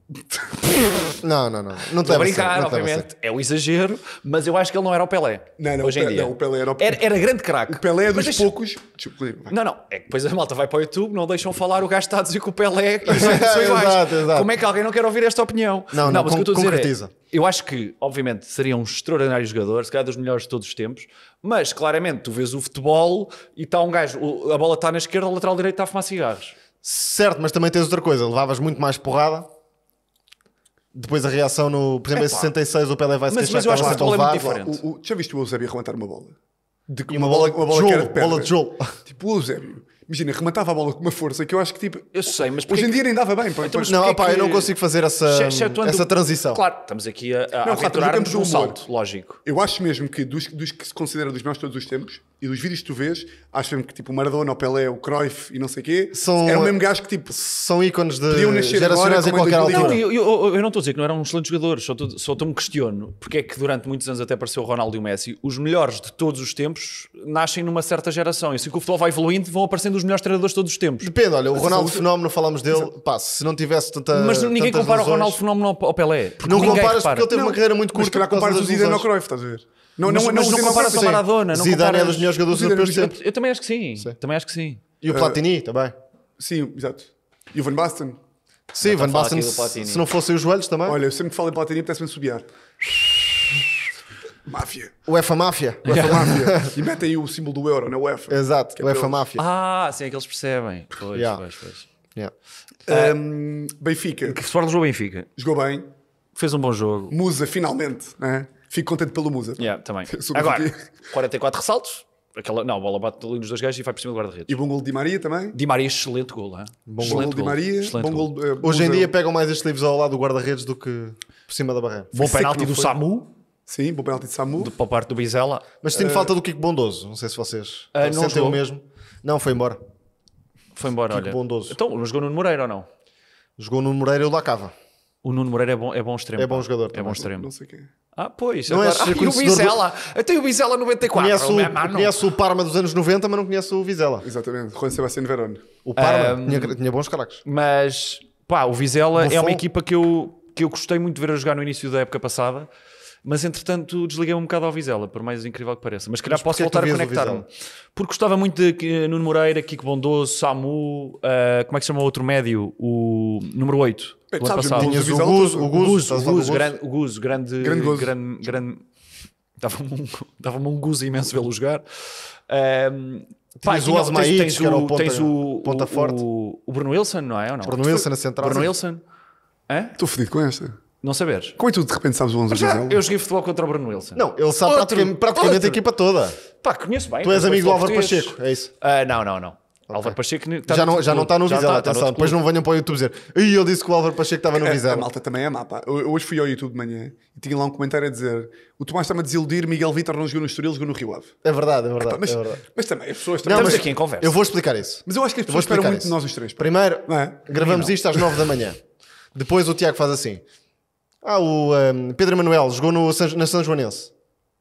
Não, não, não. Não estou a brincar, ser, obviamente. É um exagero, mas eu acho que ele não era o Pelé. Não, não, hoje em dia. Não, o Pelé era, o... era, era grande craque. O Pelé é dos deixa... poucos. Não, não. É que depois a malta vai para o YouTube, não deixam falar o gajo está a dizer que o Pelé é São iguais. exato, exato. Como é que alguém não quer ouvir esta opinião? Não, não, não mas o que eu estou a dizer é, eu acho que, obviamente, seria um extraordinário jogador, se calhar dos melhores de todos os tempos, mas claramente tu vês o futebol e está um gajo, a bola está na esquerda, o lateral direito está a fumar cigarros. Certo, mas também tens outra coisa, levavas muito mais porrada. Depois a reação no. Por exemplo, em 66 o Pelé vai se mas, queixar mas eu acho que o futebol é diferente. O, o, já viste o Eusébio arrematar uma bola? De, uma, uma, bola, uma bola, jogo, de bola de jogo. Tipo, o Eusébio. Imagina, arrematava a bola com uma força que eu acho que tipo. Eu sei, mas. Hoje em dia nem dava bem. Então, Para, não, opa, eu não consigo fazer essa, essa transição. Claro, estamos aqui a, a não, aventurar-nos um salto, lógico. Eu acho mesmo que dos, dos que se considera dos melhores todos os tempos, e dos vídeos que tu vês, acho mesmo que tipo o Maradona, o Pelé, o Cruyff e não sei o quê, são, era o mesmo gajo que tipo. São ícones de gerações em qualquer altura. Não, eu, eu, eu não estou a dizer que não eram excelentes jogadores, só, tô, só me questiono porque é que durante muitos anos até apareceu o Ronaldo e o Messi, os melhores de todos os tempos nascem numa certa geração. E assim que o futebol vai evoluindo, vão aparecendo os melhores treinadores de todos os tempos. Depende, olha, o Ronaldo Fenómeno, falamos dele, passa pá, se não tivesse tanta. Mas ninguém compara lesões, o Ronaldo Fenómeno ao Pelé. Não comparas repara. porque ele teve não, uma carreira muito curta. Mas comparas o Zidane ao Cruyff, estás a ver? Não, mas, não, mas não, não compara com Maradona. Não Zidane é dos melhores jogadores europeus de sempre. Eu, também acho que sim. Também acho que sim. E o eh, Platini também. Sim, exato. E o Van Basten. Sim, Van Basten, se não fossem os joelhos também. Olha, eu sempre falo em Platini, parece-me subiar. Máfia. UEFA Máfia. UEFA Máfia. E metem aí o símbolo do euro na né, UEFA. Exato, é UEFA Máfia. Ah, sim, é que eles percebem. Pois, yeah. pois, pois. Yeah. Um, ehm, Benfica. Que Sporting jogou Benfica. Jogou bem. Fez um bom jogo. Musa, finalmente. Né? Fico contente pelo Musa. Yeah, também. Agora, 44 ressaltos. Aquela, não, a bola bate ali nos dois gajos e vai por cima do guarda-redes. E bom gol de Di Maria também. Di Maria, excelente gol. Bom excelente gol de Di Maria. bom gol. Gol, eh, Hoje em dia pegam mais estes livros ao lado do guarda-redes do que por cima da barreira. Bom penalti do foi. Samu. Sim, bom penalti de Samu. do para parte do Bizela. Mas sinto uh, eh, falta do Kiko Bondoso. Não sei se vocês uh, não sentem o mesmo. Não, foi embora. Foi embora, Kiko olha. Bondoso. Então, não jogou no Moreira ou não? Jogou no Moreira e o Lacava. O Nuno Moreira é bom, é bom extremo. É bom jogador. É bom extremo. Não sei quem. É. Ah, pois. Não é agora, é ah, e o Vizela. Do... o Vizela 94. Conheço é o, é conheço o Parma dos anos 90, mas não conheço o Vizela. Exatamente. Juan Sebastián Verón. O Parma um, tinha, tinha, bons caracos. Mas, pá, o Vizela Buffon. é uma equipa que eu, que eu gostei muito de ver a jogar no início da época passada. Mas entretanto desliguei um bocado ao Vizela, por mais incrível que pareça. Mas queria calhar posso voltar a conectar-me. Porque gostava muito de eh, Nuno Moreira, Kiko Bondoso, Samu, uh, como é que se chama o outro médio? O número 8. Bem, o sabes, passado. Tinhas o Guzo, o Guzo, o Guzo, grande, o Guzo, grande, grande, Guzo. grande, grande dava-me um, dava um imenso vê-lo jogar. Um, pá, o Osmaí, tens, tens, o, ponta, tens o, ponta forte. O, o, Bruno Wilson, não é? Ou não? Bruno Wilson na central. Bruno Wilson. Estou fodido com esta. Não saberes. Como é que tu de repente sabes o 11 de Eu joguei futebol contra o Bruno Wilson. Não, ele sabe Outro. praticamente, praticamente Outro. a equipa toda. Pá, conheço bem. Tu és amigo do Álvaro português. Pacheco, é isso? Uh, não, não, não. Okay. Álvaro Pacheco tá já, não, já não está no Vizela, tá, atenção. Tá Depois não venham para o YouTube dizer e eu disse que o Álvaro Pacheco estava no é, Vizela. A, a malta também é mapa. Eu, hoje fui ao YouTube de manhã e tinha lá um comentário a dizer o Tomás está-me a desiludir, Miguel Vitor não jogou no Estoril, jogou no Rio Ave. É verdade, é verdade. mas, é verdade. mas, também as pessoas também... Não, Estamos aqui em conversa. Eu vou explicar isso. Mas eu acho que as pessoas esperam muito isso. de nós os três. Pá. Primeiro, é? gravamos isto às 9 da manhã. Depois o Tiago faz assim. Ah, o um, Pedro Manuel jogou no, na São Joanense.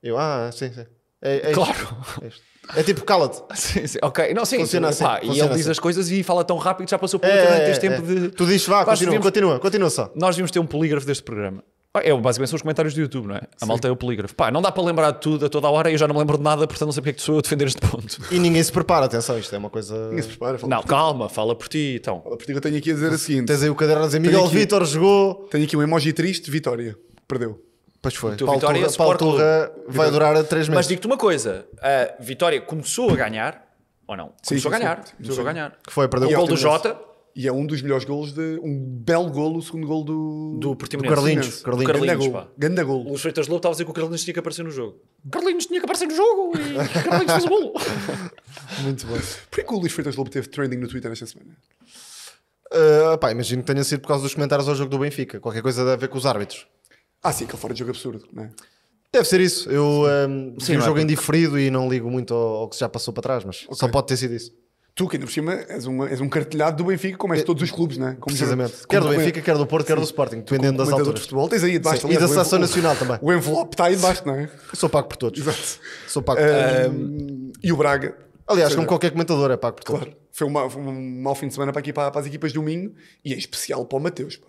Eu, ah, sim, sim. É, é claro. É, é tipo, cala-te. sim, sim, ok. Não, sim. Funciona assim, pá, funciona e ele assim. diz as coisas e fala tão rápido que já passou por é, durante é, este tempo é. de. Tu dizes, vá, continua, continua, continua só. Nós vimos ter um polígrafo deste programa. Ah, é basicamente são os comentários do YouTube, não é? A Sim. malta é o polígrafo. Pá, não dá para lembrar de tudo a toda a hora e eu já não me lembro de nada, portanto não sei porque é que sou eu a defender este ponto. E ninguém se prepara, atenção, isto é uma coisa. Ninguém se prepara. Fala não, calma, fala por ti então. Fala por ti, eu tenho aqui a dizer o seguinte: tens aí o caderno a dizer Miguel aqui... Vitor jogou. Tenho aqui um emoji triste, vitória. Perdeu. Pois foi. Então, Paulo Vitória Turra, Paulo Turra vai durar três meses. Mas digo-te uma coisa: a Vitória começou a ganhar, ou não? Começou sim, a ganhar. Sim, começou a ganhar. Que foi, perdeu o gol do Jota. E é um dos melhores golos de. Um belo golo, o segundo golo do. Do Portimonense. Do Carlinhos. Carlinhos. Do Carlinhos, Ganda, pá. Ganda golo. Luís Freitas Lobo estava a dizer que o Carlinhos tinha que aparecer no jogo. Carlinhos tinha que aparecer no jogo e Carlinhos fez o golo. Muito bom. por que o Luís Freitas Lobo teve trending no Twitter esta semana? Uh, pá, imagino que tenha sido por causa dos comentários ao jogo do Benfica. Qualquer coisa a ver com os árbitros. Ah, sim, aquele fora de jogo absurdo, não é? Deve ser isso. Eu um, ah, sim, vi um é jogo é. indiferido e não ligo muito ao, ao, que já passou para trás, mas okay. só pode ter sido isso. Tu, que ainda por cima, és um, és um cartelhado do Benfica, como és de é, todos os clubes, não é? Como Precisamente. Dizer, quer do Benfica, quer do Porto, quer do Sporting, dependendo das alturas. Futebol, tens aí debaixo, aliás, e da Seleção Nacional também. O envelope está aí debaixo, não é? Sou pago por todos. Exato. Sou pago por todos. Um, e o Braga. Aliás, seja, como qualquer comentador é pago por todos. Claro. Foi, uma, foi um mau fim de semana para, aqui, para, para as equipas de domingo e em é especial para o Mateus, pá.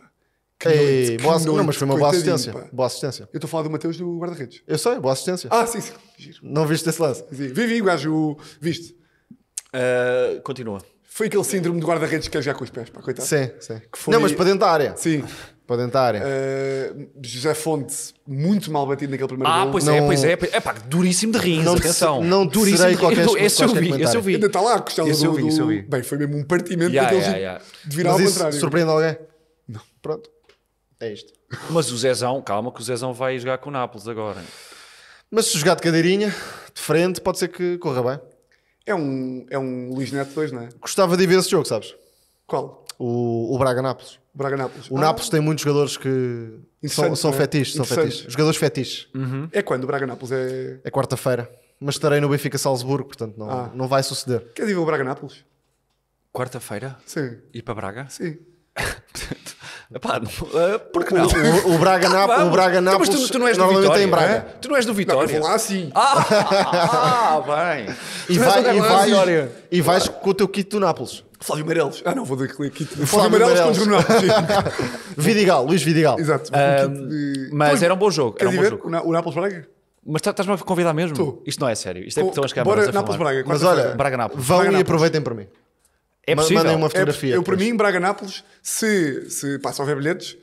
Que Ei, noite, boa, noite, não, mas foi uma boa assistência. Pá. Boa assistência. Eu estou a falar do Mateus do guarda-redes. Eu sei, boa assistência. Ah, sim, sim. Giro. Não viste esse lance? Sim. Vi, vi, gajo, viste. Uh, continua. Foi aquele síndrome do guarda-redes que é já com os pés, pá, coitado. Sim, sim. Foi... Não, mas para dentro da área. Sim. Para dentro da área. Uh, José Fonte, muito mal batido naquele primeiro ah, gol. Ah, pois não... é, pois é. É pá, duríssimo de rins, não, atenção. Não duríssimo de qualquer, qualquer Esse eu vi, comentário. esse eu vi. Ainda está lá a costela esse do... Eu vi, esse eu vi. Bem, foi mesmo um partimento yeah, daquele yeah, yeah. de virar mas ao contrário. surpreende alguém? Não. Pronto. É isto. Mas o Zezão, calma que o Zezão vai jogar com o Nápoles agora. Mas se jogar de cadeirinha, de frente, pode ser que corra bem. É um, é um Luís Neto 2, não é? Gostava de ver esse jogo, sabes? Qual? O, o Braga-Nápoles. Braga-Nápoles. O ah. Nápoles tem muitos jogadores que são, são, é? fetiches, Jogadores fetiches. Uhum. É quando o Braga-Nápoles? É, é quarta-feira. Mas estarei no Benfica Salzburgo, portanto não, ah. não vai suceder. Quer dizer, o Braga-Nápoles? Quarta-feira? Sim. Ir para Braga? Sim. Epá, não, é porque não? O, o Braga Nápoles. o Braga Nápoles mas tu, é? tu, não és do Vitória. Em Braga. Tu não és do Vitória. Não, lá sim. Ah, ah, ah bem. E, vai, e, vai, e, e vais com o teu kit do Nápoles. Flávio Meireles. Ah, não, vou dar do Flávio, Flávio Meireles contra o Nápoles. Vidigal, Luís Vidigal. Exato. Um, de... Mas então, era um bom jogo. Era um bom ver? jogo. O Nápoles Braga? Mas tá- estás-me a convidar mesmo? Tu. Isto não é sério. Isto é porque estão as câmaras. Bora Nápoles Braga. Mas olha, Braga Nápoles. Vão e aproveitem para mim. É possível. Mandem uma fotografia. É, eu, para mim, em Braga Nápoles, se, se, pá, se houver bilhetes,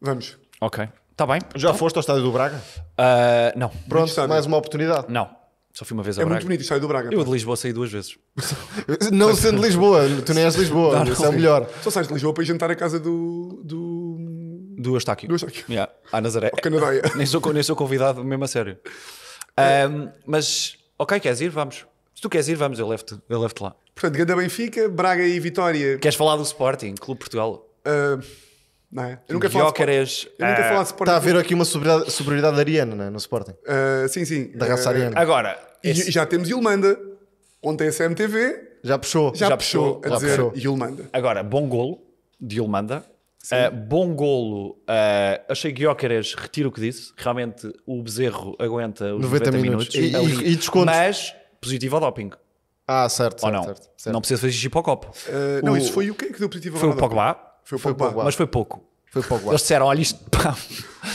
vamos. Ok. Está bem. Já foste ao estádio do Braga? Uh, não. Pronto, mais uma oportunidade. Não. Só fui uma vez a é Braga. É muito bonito sair do Braga. Eu pá. de Lisboa saí duas vezes. não sendo de Lisboa, tu nem és de Lisboa, não, isso é melhor. Só sais de Lisboa para ir jantar à casa do. do... Do Eustáquio. Do Eustáquio. Yeah, à Nazaré. Ao Canadá. nem, sou, nem sou convidado mesmo a sério. Um, é. mas, ok, queres ir? Vamos. Se tu queres ir, vamos, eu levo-te levo lá. Portanto, Ganda Benfica, Braga e Vitória. Queres falar do Sporting, Clube Portugal? Uh, não é? Eu nunca falo de Eu nunca ah, Sporting. Está a haver aqui uma superioridade, superioridade ariana é? no Sporting. Uh, sim, sim. Da raça ariana. Agora, e já temos Ilmanda. Ontem a CMTV Já puxou. já, puxou, a já dizer puxou. Ilmanda. Agora, bom golo de Ilmanda. bom golo. achei que Jóqueres, retira o que disse. Realmente o Bezerro aguenta os 90, 90 minutos. minutos. E- e- é e descontos. Mas positivo ao doping. Ah, certo, Ou certo, não? certo, certo. Não precisa fazer xixi para o copo. Uh, não, o... isso foi o que, é que deu positivo Foi o Pogba. Foi o Pogba. Mas foi pouco. Foi o Pogba. Eles disseram, olha, isto, pá,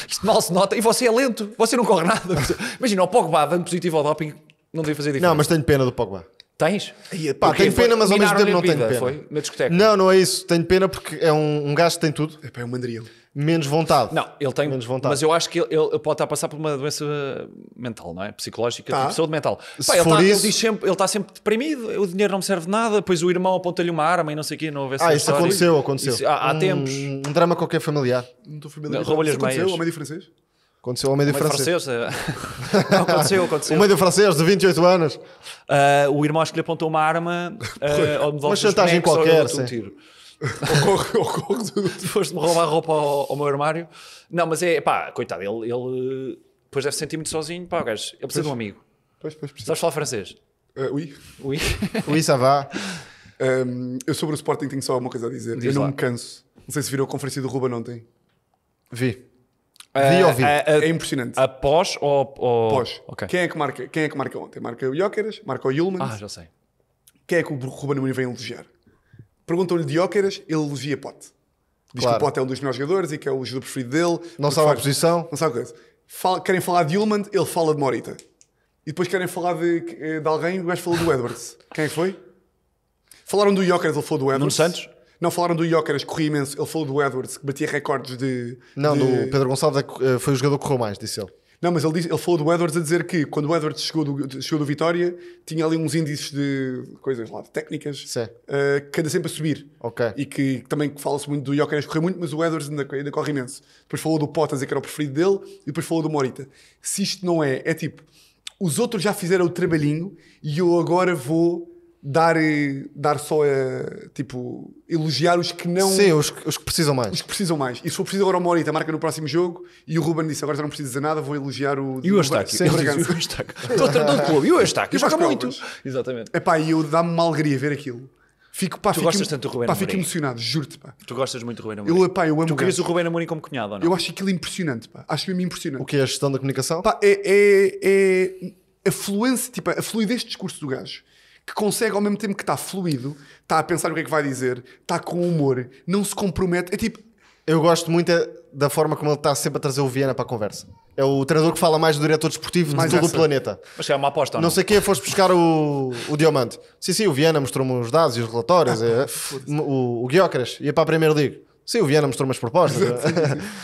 isto mal se nota e você é lento, você não corre nada. Imagina, o Pogba dando positivo ao doping não devia fazer diferença. Não, mas tenho pena do Pogba. Tens? Ia, pá, tenho pena, mas ao mesmo tempo não vida, tenho pena. Foi na discoteca. Não, não é isso. Tenho pena porque é um, um gajo que tem tudo. É pá, é um mandrião menos vontade. Não, ele tem. Menos vontade. Mas eu acho que ele, ele pode estar a passar por uma doença mental, não é? Psicológica, tá. de tipo saúde mental. Se Pai, ele, está, isso... ele, sempre, ele está sempre deprimido, o dinheiro não me serve de nada, depois o irmão aponta-lhe uma arma e não sei o quê, não houve essa Ah, é isso história. aconteceu, aconteceu. Isso, há, há tempos. Um drama qualquer familiar. Não estou familiar. Rouba-lhe as meias. Aconteceu, homem francês? Aconteceu ao meio francês. francês. É. Não, aconteceu, aconteceu. O meio francês de 28 anos. Uh, o irmão acho que lhe apontou uma arma uh, ah, ou uma chantagem qualquer. Ou ocorre, ocorre tudo. Foste-me roubar roupa ao, ao, meu armário. Não, mas é, pá, coitado, ele, ele depois deve sentir muito sozinho. Pá, o gajo, ele precisa pois, de um amigo. Pois, pois, precisa. Sabes falar francês? Uh, oui. Oui. oui, ça va. Um, eu sobre o Sporting tenho só uma coisa a dizer. Diz eu não me canso. Não sei se virou a conferência do Ruben ontem. Vi. Ah, vi ou vi? Ah, ah, é impressionante. Após ou. ou... Pós. Okay. Quem, é que marca, quem é que marca ontem? Marca o Jóqueras, marca o Yulman. Ah, já sei. Quem é que o Ruben Amorim vem elogiar? Perguntam-lhe de Dióqueras, ele elogia Pote. Diz claro. que o Pote é um dos melhores jogadores e que é o jogador preferido dele. Não sabe faz, a posição. Não sabe coisa. Fala, querem falar de Ullman, ele fala de Morita. E depois querem falar de, eh, de alguém, o gajo falou do Edwards. Quem é foi? Falaram do Jokeres, ele falou do Edwards. Nuno Santos? Não falaram do Jokeres, corria imenso. Ele falou do Edwards, que batia recordes de. Não, de... do Pedro Gonçalves é eh, foi o jogador que correu mais, disse ele. Não, mas ele, disse, ele falou do Edwards a dizer que quando o Edwards chegou do, chegou do Vitória, tinha ali uns índices de coisas lá, de técnicas, uh, que anda sempre a subir. Ok. E que, que também fala-se muito do Jokeres correr muito, mas o Edwards ainda, ainda corre imenso. Depois falou do Potas, que era o preferido dele, e depois falou do Morita. Se isto não é, é tipo, os outros já fizeram o trabalhinho e eu agora vou dar, eh, dar só a, eh, tipo, elogiar os que não... Sim, os que, os que precisam mais. Os que precisam mais. E se for preciso agora o Morita marca no próximo jogo e o Ruben disse, agora já não precisa dizer nada, vou elogiar o... E o Astaque. E o Astaque. Estou treinador de clube. E o Astaque. Joga muito. Exatamente. pá, e eu dá-me uma alegria ver aquilo. Fico, pá, tu fico, gostas tanto do Rubén pá, Amorim? Fico emocionado, juro-te, pá. Tu gostas muito do Rubén Amorim? Eu, pá, eu amo tu querias o Rubén Amorim como cunhado, ou não? Eu acho aquilo impressionante, pá. Acho mesmo impressionante. O que é a gestão da comunicação? Pá, é, é, é a fluência, tipo, a fluidez de discurso do gajo que consegue, ao mesmo tempo que está fluido, está a pensar o que é que vai dizer, está com humor, não se compromete. É tipo. Eu gosto muito é da forma como ele está sempre a trazer o Viena para a conversa. É o treinador que fala mais do diretor desportivo mais de todo essa. o planeta. Mas é uma aposta, não? Não sei quem foste buscar o, o Diamante. Sim, sim, o Viena mostrou-me os dados e os relatórios. Ah, é, o, o Guiocres ia para a Primeira Liga Sim, o Viana mostrou umas propostas.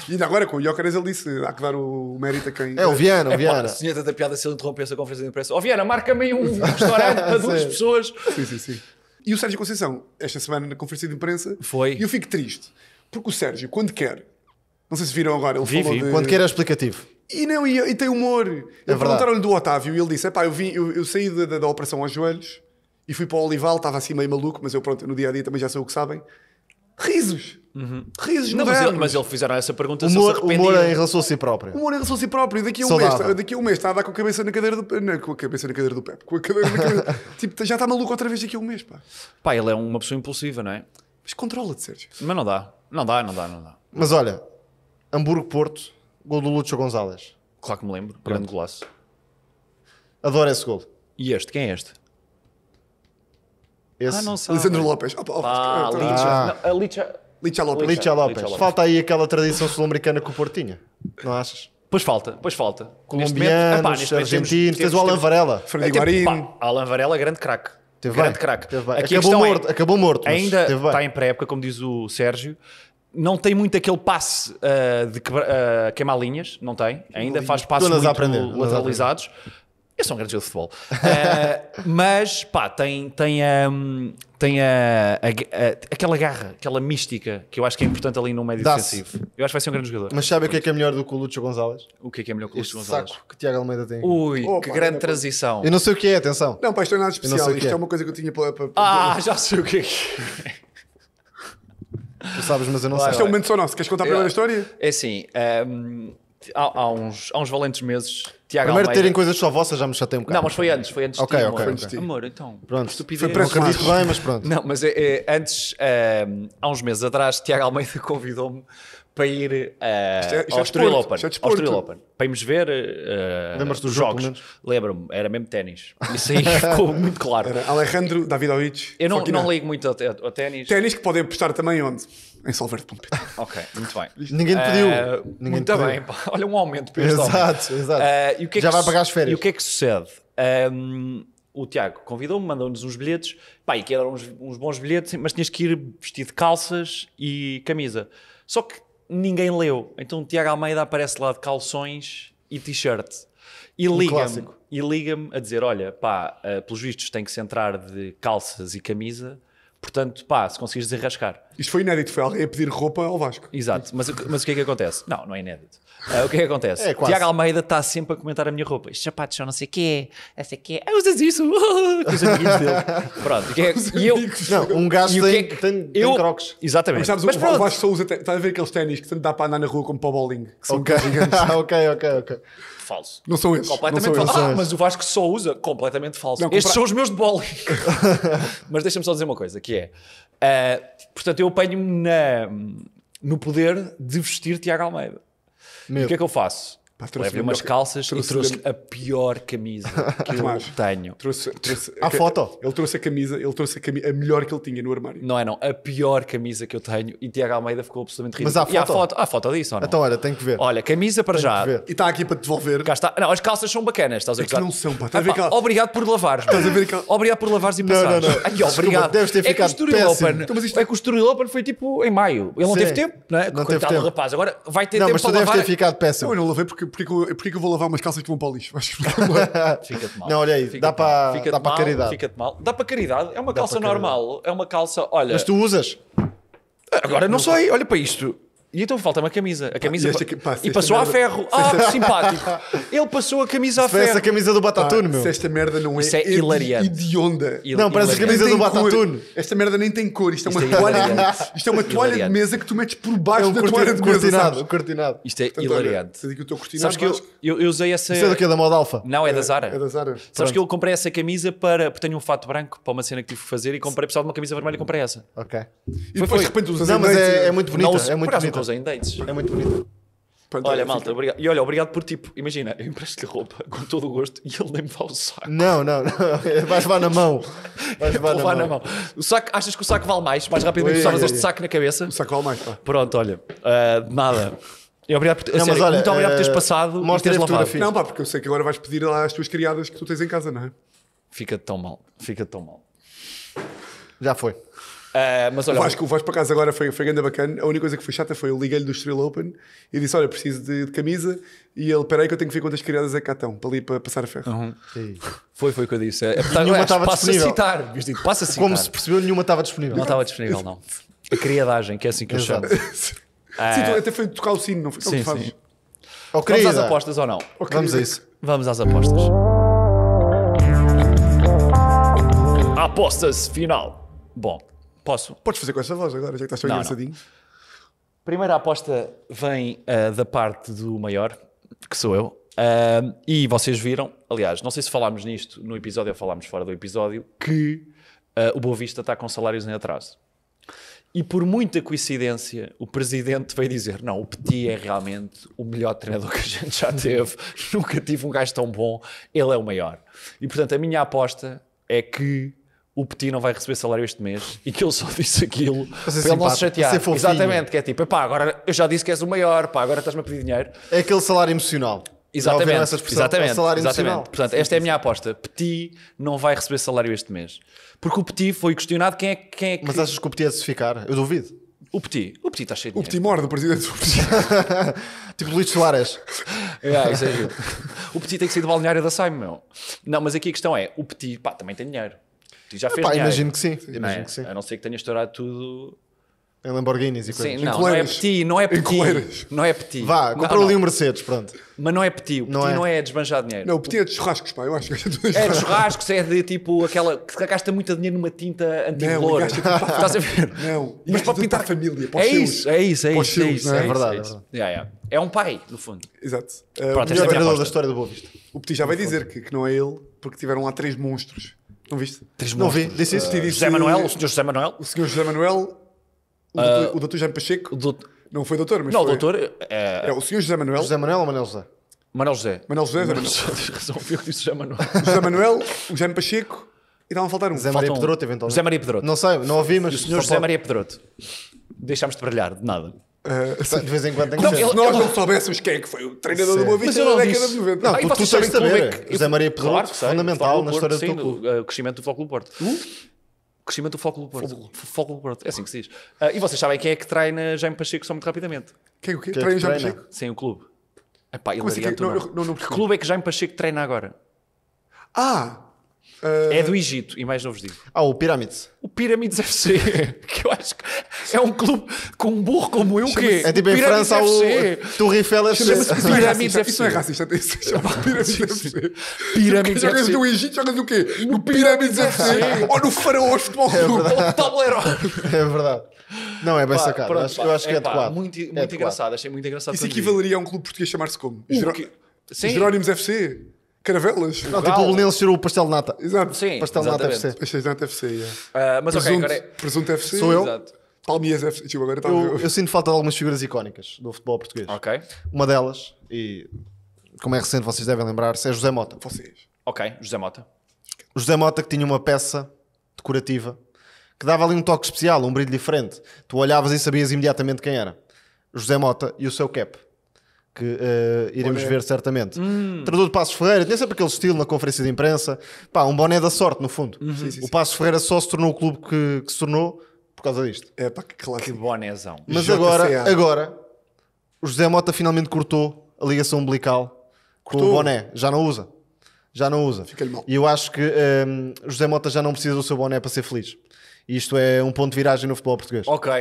e ainda agora com o Jócaras ele disse: há que dar o mérito a quem. É o Viana, é, o Viana. Pá, tinha tanta piada se ele interrompesse a conferência de imprensa. Ó oh, Viana, marca-me um restaurante para duas pessoas. Sim, sim, sim. E o Sérgio Conceição, esta semana na conferência de imprensa. Foi. E eu fico triste, porque o Sérgio, quando quer. Não sei se viram agora, ele vi, falou. De... Quando quer é explicativo. E não, e, e tem humor. É Perguntaram-lhe do Otávio e ele disse: pá, eu, eu, eu saí da, da, da operação aos joelhos e fui para o Olival, estava assim meio maluco, mas eu, pronto, no dia a dia também já sei o que sabem risos. Uhum. Risos não, mas, ele, mas ele fizeram essa pergunta humor, humor em relação a si próprio. Humor em relação a si próprio. Daqui a um, mês, daqui a um mês está a dar com a cabeça na cadeira do não, com a cabeça na cadeira do Pepe. Com a cadeira na cabeça. tipo, já está maluco outra vez daqui a um mês, pá. Pá, ele é uma pessoa impulsiva, não é? Mas controla-te, Sérgio. Mas não dá. Não dá, não dá, não dá. Mas olha, Hamburgo-Porto, gol do Lúcio Gonzalez. Claro que me lembro. Grande golaço. Adoro esse gol. E este? Quem é este? Esse. Ah, não sei. Lisandro Lopes. ah, Licha. Ah. Não, Licha. Licha Lopes. Licha Lopes. Licha Lopes. Falta aí aquela tradição sul-americana que o Porto tinha. Não achas? Pois falta, pois falta. Colombianos, momento, epá, argentinos, tens o Alan Varela. Freddy é tipo, Guarín. Alan Varela, grande craque. Teve grande craque. É, acabou, morto, é, acabou morto, Ainda está em pré-época, como diz o Sérgio. Não tem muito aquele passe uh, de quebra, uh, eh, queimar linhas, não tem. Ainda faz passos muito lateralizados. Aprender. Eu sou um grande jogador de futebol. uh, mas, pá, tem, tem, um, tem a, a, a, aquela garra, aquela mística que eu acho que é importante ali no meio defensivo. Eu acho que vai ser um grande jogador. Mas sabe o que é que é melhor do que o Lúcio Gonzalez? O que é que é melhor que o Lúcio Gonzalez? saco que Tiago Almeida tem. Ui, que grande é transição. Eu não sei o que é, atenção. Não, pá, isto é nada especial. Isto é. é. uma coisa que eu tinha para. para, Ah, já sei o que é que. É. tu sabes, mas eu não vai, sei. Isto é um momento só nosso. Queres contar a primeira história? É assim. Um, ehm, Há, há, uns, há uns valentes meses. Tiago Primeiro Almeida. terem coisas só vossas já me chatei um bocado. Não, mas foi antes, foi antes okay, de okay, amor. Okay. amor, então. Pronto, estupidez. Foi preso, mas... bem, mas pronto. Não, mas é, é, antes, uh, há uns meses atrás, Tiago Almeida convidou-me para ir uh, é, ao Australian Open. É ao Open. Para irmos ver uh, eh, dos jogos. Lembro-me, era mesmo ténis. Isso aí ficou muito claro. Era Alejandro Davidovich. Eu não, não ligo muito ao, ao ténis. Ténis que podem apostar também onde? em solverde.pt. Ok, muito bem. Ninguém te pediu. Uh, Ninguém muito pediu. bem, olha um aumento para este Exato, homem. exato. Uh, e o que é Já que vai pagar as férias. E o que é que sucede? Um, ehm, o Tiago convidou-me, mandou-nos uns bilhetes, pá, e que eram uns, uns bons bilhetes, mas tinhas que ir vestido de calças e camisa. Só que ninguém leu. Então o Tiago Almeida aparece lá de calções e t-shirt. E liga-me liga a dizer: olha, pá, uh, pelos vistos tem que se entrar de calças e camisa Portanto, pá, se conseguires desenrascar. Isto foi inédito, foi alguém a pedir roupa ao Vasco. Exato, mas, mas o que é que acontece? Não, não é inédito. Uh, o que é que acontece? É, Tiago Almeida está sempre a comentar a minha roupa. Estes sapatos são não sei o quê, não sei o quê. Ah, usas isso! Com os amiguinhos dele. Pronto, que é, e eu... Não, um gajo tem, é que, tem, tem, eu, crocs. Exatamente. Mas sabes, mas, o, pronto. o Vasco só usa... Estás a ver aqueles ténis que tanto dá para andar na rua como para o bowling. Que são ok, ok, ok, ok falso. Não são esses. Completamente ah, são falso. Esses. Ah, mas o Vasco só usa completamente falso. Não, Estes compra... são os meus de bowling. mas deixa-me só dizer uma coisa, que é... Uh, portanto, eu apanho-me no poder de vestir Tiago Almeida. Meu. E o que é que eu faço? Pá, Levei umas calças trouxe e trouxe a pior camisa que eu tenho. a, foto? Ele trouxe a camisa, ele trouxe a, camisa, a, melhor que ele tinha no armário. Não é não, a pior camisa que eu tenho e Tiago Almeida ficou absolutamente ridículo. Mas há foto? E há foto, há foto disso ou não? Então olha, tenho que ver. Olha, camisa para já. E está aqui para devolver. Cá está. Não, as calças são bacanas, estás a ver? É não são, pá. Estás ah, a ver ah, Obrigado por lavares. Estás a ver aquela... Obrigado por lavares e passares. Não, não, não. obrigado. Desculpa, deves ter ficado é que o Sturil Open, então, isto... É que o Sturil Open foi tipo em maio. Ele não Sim, teve tempo, não é? Não teve tempo. rapaz, agora vai ter tempo para lavar. Não, mas tu deves ter ficado péssimo. Eu não lavei porque porque, porque, que eu vou lavar umas calças que vão para o lixo? Fica-te mal. Não, olha aí, fica dá para dá mal, caridade. Fica-te mal. Dá para caridade, é uma dá calça normal, é uma calça, olha... Mas tu usas? Agora não, não sei, olha para isto. E então falta uma camisa. A camisa e, pá, e passou merda... a ferro. Ah, esta... simpático. Ele passou a camisa a ferro. Parece a camisa do Batatune, meu. Se esta merda não é, Isso é, é hilariante. idionda. Il não, parece hilariante. a camisa do Batatune. Esta merda nem tem cor. Isto é uma, é Isto toalha, de... Isto é uma é toalha de mesa que tu metes por baixo é um da toalha de mesa. Cortinado, sabes? Isto é Portanto, hilariante. Olha, que o cortinado, sabes que eu, eu, eu, usei essa... Isso é do que? Da moda alfa? Não, é, da Zara. É da Zara. Sabes que eu comprei essa camisa para... Porque tenho um fato branco para uma cena que tive que fazer e comprei, precisava de uma camisa vermelha e comprei essa. Ok. E depois de repente usas Não, mas é muito bonita. É muito bonita bonita. em dates. É muito bonito Pronto, olha, malta, fica... obrigado. E olha, obrigado por tipo, imagina, eu empresto-lhe roupa com todo o gosto e ele nem me vá o saco. Não, não, não. Vais levar na mão. Vais vá na, na, mão. O saco, achas que o saco vale mais? Mais rápido do que este saco na cabeça? O saco vale mais, pá. Pronto, olha. Uh, nada. E obrigado por, não, sério, olha, muito obrigado por teres eh, passado e teres lavado. Não, pá, porque eu sei que agora vais pedir lá às tuas criadas que tu tens em casa, não é? Fica tão mal. Fica tão mal. Já foi. Uh, mas olha, o Vasco, o Vasco para casa agora foi, foi grande bacana. A única coisa que foi chata foi eu liguei-lhe do Estrela Open e disse: Olha, preciso de, de camisa. E ele: Peraí, que eu tenho que ver quantas criadas é que cá estão para ali para passar a ferro. Uhum. Foi, foi o que eu disse. É, é portanto, nenhuma é, estava disponível. A citar, digo, passa a citar. Como se percebeu, nenhuma estava disponível. Não estava disponível, não. A criadagem, que é assim que eu chamo. Ah. sim, uh, até foi tocar o sino, não foi? Sim, sim. Oh, Vamos às apostas ou não? Oh, Vamos a isso. Vamos às apostas. Apostas final. Bom, Posso? Podes fazer com essa voz agora, já que estás tão engraçadinho. Primeira aposta vem uh, da parte do maior, que sou eu. Uh, e vocês viram, aliás, não sei se falámos nisto no episódio ou falámos fora do episódio, que uh, o Boa Vista está com salários em atraso. E por muita coincidência, o presidente veio dizer: Não, o Petit é realmente o melhor treinador que a gente já teve. Nunca tive um gajo tão bom, ele é o maior. E portanto, a minha aposta é que o Petit não vai receber salário este mês e que ele só disse aquilo para ele não se chatear. Exatamente, que é tipo, pá, agora eu já disse que és o maior, pá, agora estás-me a pedir dinheiro. É aquele salário emocional. Exatamente, exatamente, é salário exatamente. Emocional. Portanto, sim, esta sim. é a minha aposta. Petit não vai receber salário este mês. Porque o Petit foi questionado quem é, quem é que... Mas achas que o Petit é de se ficar? Eu duvido. O Petit, o Petit está cheio de O Petit morde o presidente. do petit. tipo Luís Solares. É, é, isso é, o Petit tem que sair do balneário da Saime, meu. Não, mas aqui a questão é, o Petit, pá, também tem dinheiro. Tu já ah, fez Epá, Imagino que sim. Imagino não é? que sim. A não ser que tenhas estourado tudo em Lamborghinis e coisas. não, não, é petit, não é petit. Não é petit. Vá, comprou ali um Mercedes, pronto. Mas não é petit, o petit não é, não é desbanjar dinheiro. Não, o petit é de churrascos, pá, eu acho que é de É de churrascos, é de tipo aquela que gasta muito dinheiro numa tinta anti-loura. Estás a ver? Não, mas para pintar a família, para é os é Isso, é isso, é isso, é? é isso. É verdade. É, é um pai, no fundo. Exato. Pronto, o melhor da história do Boa Vista. O petit já vai dizer que não é ele, porque tiveram lá três monstros. Não viste? Três não vi. Disse isso? Uh, José Manuel, o senhor José Manuel. O senhor José Manuel, o, ah, doutor, o Jaime Pacheco. Doutor, não foi doutor, mas Não, foi, doutor... Uh, é o senhor José Manuel. José Manuel ou Manuel José? Manuel José. Manuel José, Manuel José. Razão, eu disse José Manuel. José Manuel, o Jaime Pacheco e estavam a faltar um. José Maria Faltam... Pedroto, eventualmente. José Maria Pedroto. Não sei, não ouvi, mas... O senhor José Maria Pedroto. Deixámos de brilhar, de nada. Uh, de vez em quando tem que não, ser. Se nós ele... não soubéssemos quem é que foi o treinador sim. do Boa Vista na década de 90. Não, porque tu, tu sabes saber. É que... José Maria Pedro, claro fundamental na história sim, do clube. Eh, o crescimento do Foco do Porto. Hum? Crescimento do Foco do Porto. Foco do Porto, é assim que se diz. Uh, e vocês sabem quem é que treina Jaime Pacheco só muito rapidamente? Quem é o quê? Quem é treina Jaime Pacheco? Sim, o clube. Epá, Como assim, que, não, não, não, que clube é que Jaime Pacheco treina agora? Ah! Uh... É do Egito, e mais não vos digo. Ah, o Pirâmides O Pirâmides FC, que eu acho que é um clube com um burro como eu que é. tipo em França o Torre Eiffel FC. Chama-se Pirâmides FC. Isso não é racista, isso chama-se FC. Pirâmides FC. Jogas no Egito, jogas no quê? No Pirâmides FC ou no Faraó Futebol Clube ou no Tabuleiro. É verdade. Não, é bem pá, sacado. Pronto, acho, pá, eu acho que é, é adequado. Muito, muito é engraçado, achei muito engraçado. Isso equivaleria a um clube português chamar-se como? Jerónimos FC? caravelas. Não, ah, tipo o Belenenses tirou o pastel de nata. Exato. Sim, pastel de nata FC. Pastel de nata FC, yeah. uh, Mas presunto, ok, agora é... Presunto FC. Sou eu. Exato. Palmias FC. Tipo, agora tá eu, eu sinto falta de algumas figuras icónicas do futebol português. Ok. Uma delas, e como é recente vocês devem lembrar-se, é José Mota. Vocês. Ok, José Mota. José Mota que tinha uma peça decorativa que dava ali um toque especial, um brilho diferente. Tu olhavas e sabias imediatamente quem era. José Mota e o seu cap que uh, iremos boné. ver certamente. Hum. Tradutor de Passos Ferreira, tinha sempre aquele estilo na conferência de imprensa. Pá, um boné da sorte, no fundo. Uhum. Sim, sim, o Passos Ferreira só se tornou o clube que, que se tornou por causa disto. É pá, que claro. Que bonézão. Mas agora, agora, o José Mota finalmente cortou a ligação umbilical cortou. com o boné. Já não usa. Já não usa. Fica mal. E eu acho que um, ehm, José Mota já não precisa do seu boné para ser feliz. Isto é um ponto de viragem no futebol português. Ok,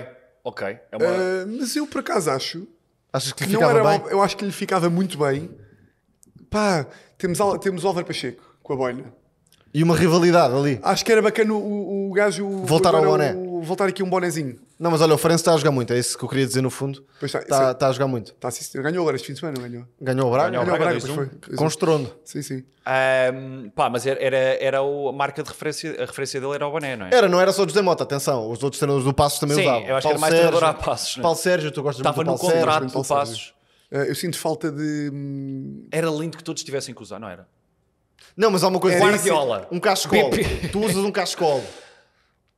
ok. É uma... uh, mas eu por acaso acho Achas que ele não ficava bem? eu acho que ele ficava muito bem. Pá, temos, Al- temos Álvaro Pacheco com a boina. E uma rivalidade ali. Acho que era bacana o, o gajo. Voltar ao Boné. o- voltar aqui um bonezinho. Não, mas olha, o Farense está a jogar muito, é isso que eu queria dizer no fundo. Pois tá, está, está, é- está a jogar muito. Está, sim, senhor. Ganhou agora este fim de semana, ganhou. Ganhou o Braga? Ganhou, o Braga, foi. Com estrondo. Sim, sim. Um, pá, mas era, era o, a marca de referência, a referência dele era o Boné, não é? Era, não era só o José Mota, atenção, os outros treinadores do Passos também sim, usavam. eu acho Paulo que era mais treinador a Passos. Né? Paulo Sérgio, tu gostas Estava muito do Paulo Sérgio. Estava no contrato do Passos. Eh, eu sinto falta de... Hum, era lindo que todos tivessem que usar, não era? Não, mas há uma coisa... Guardiola. Um cascolo. tu usas um cascolo.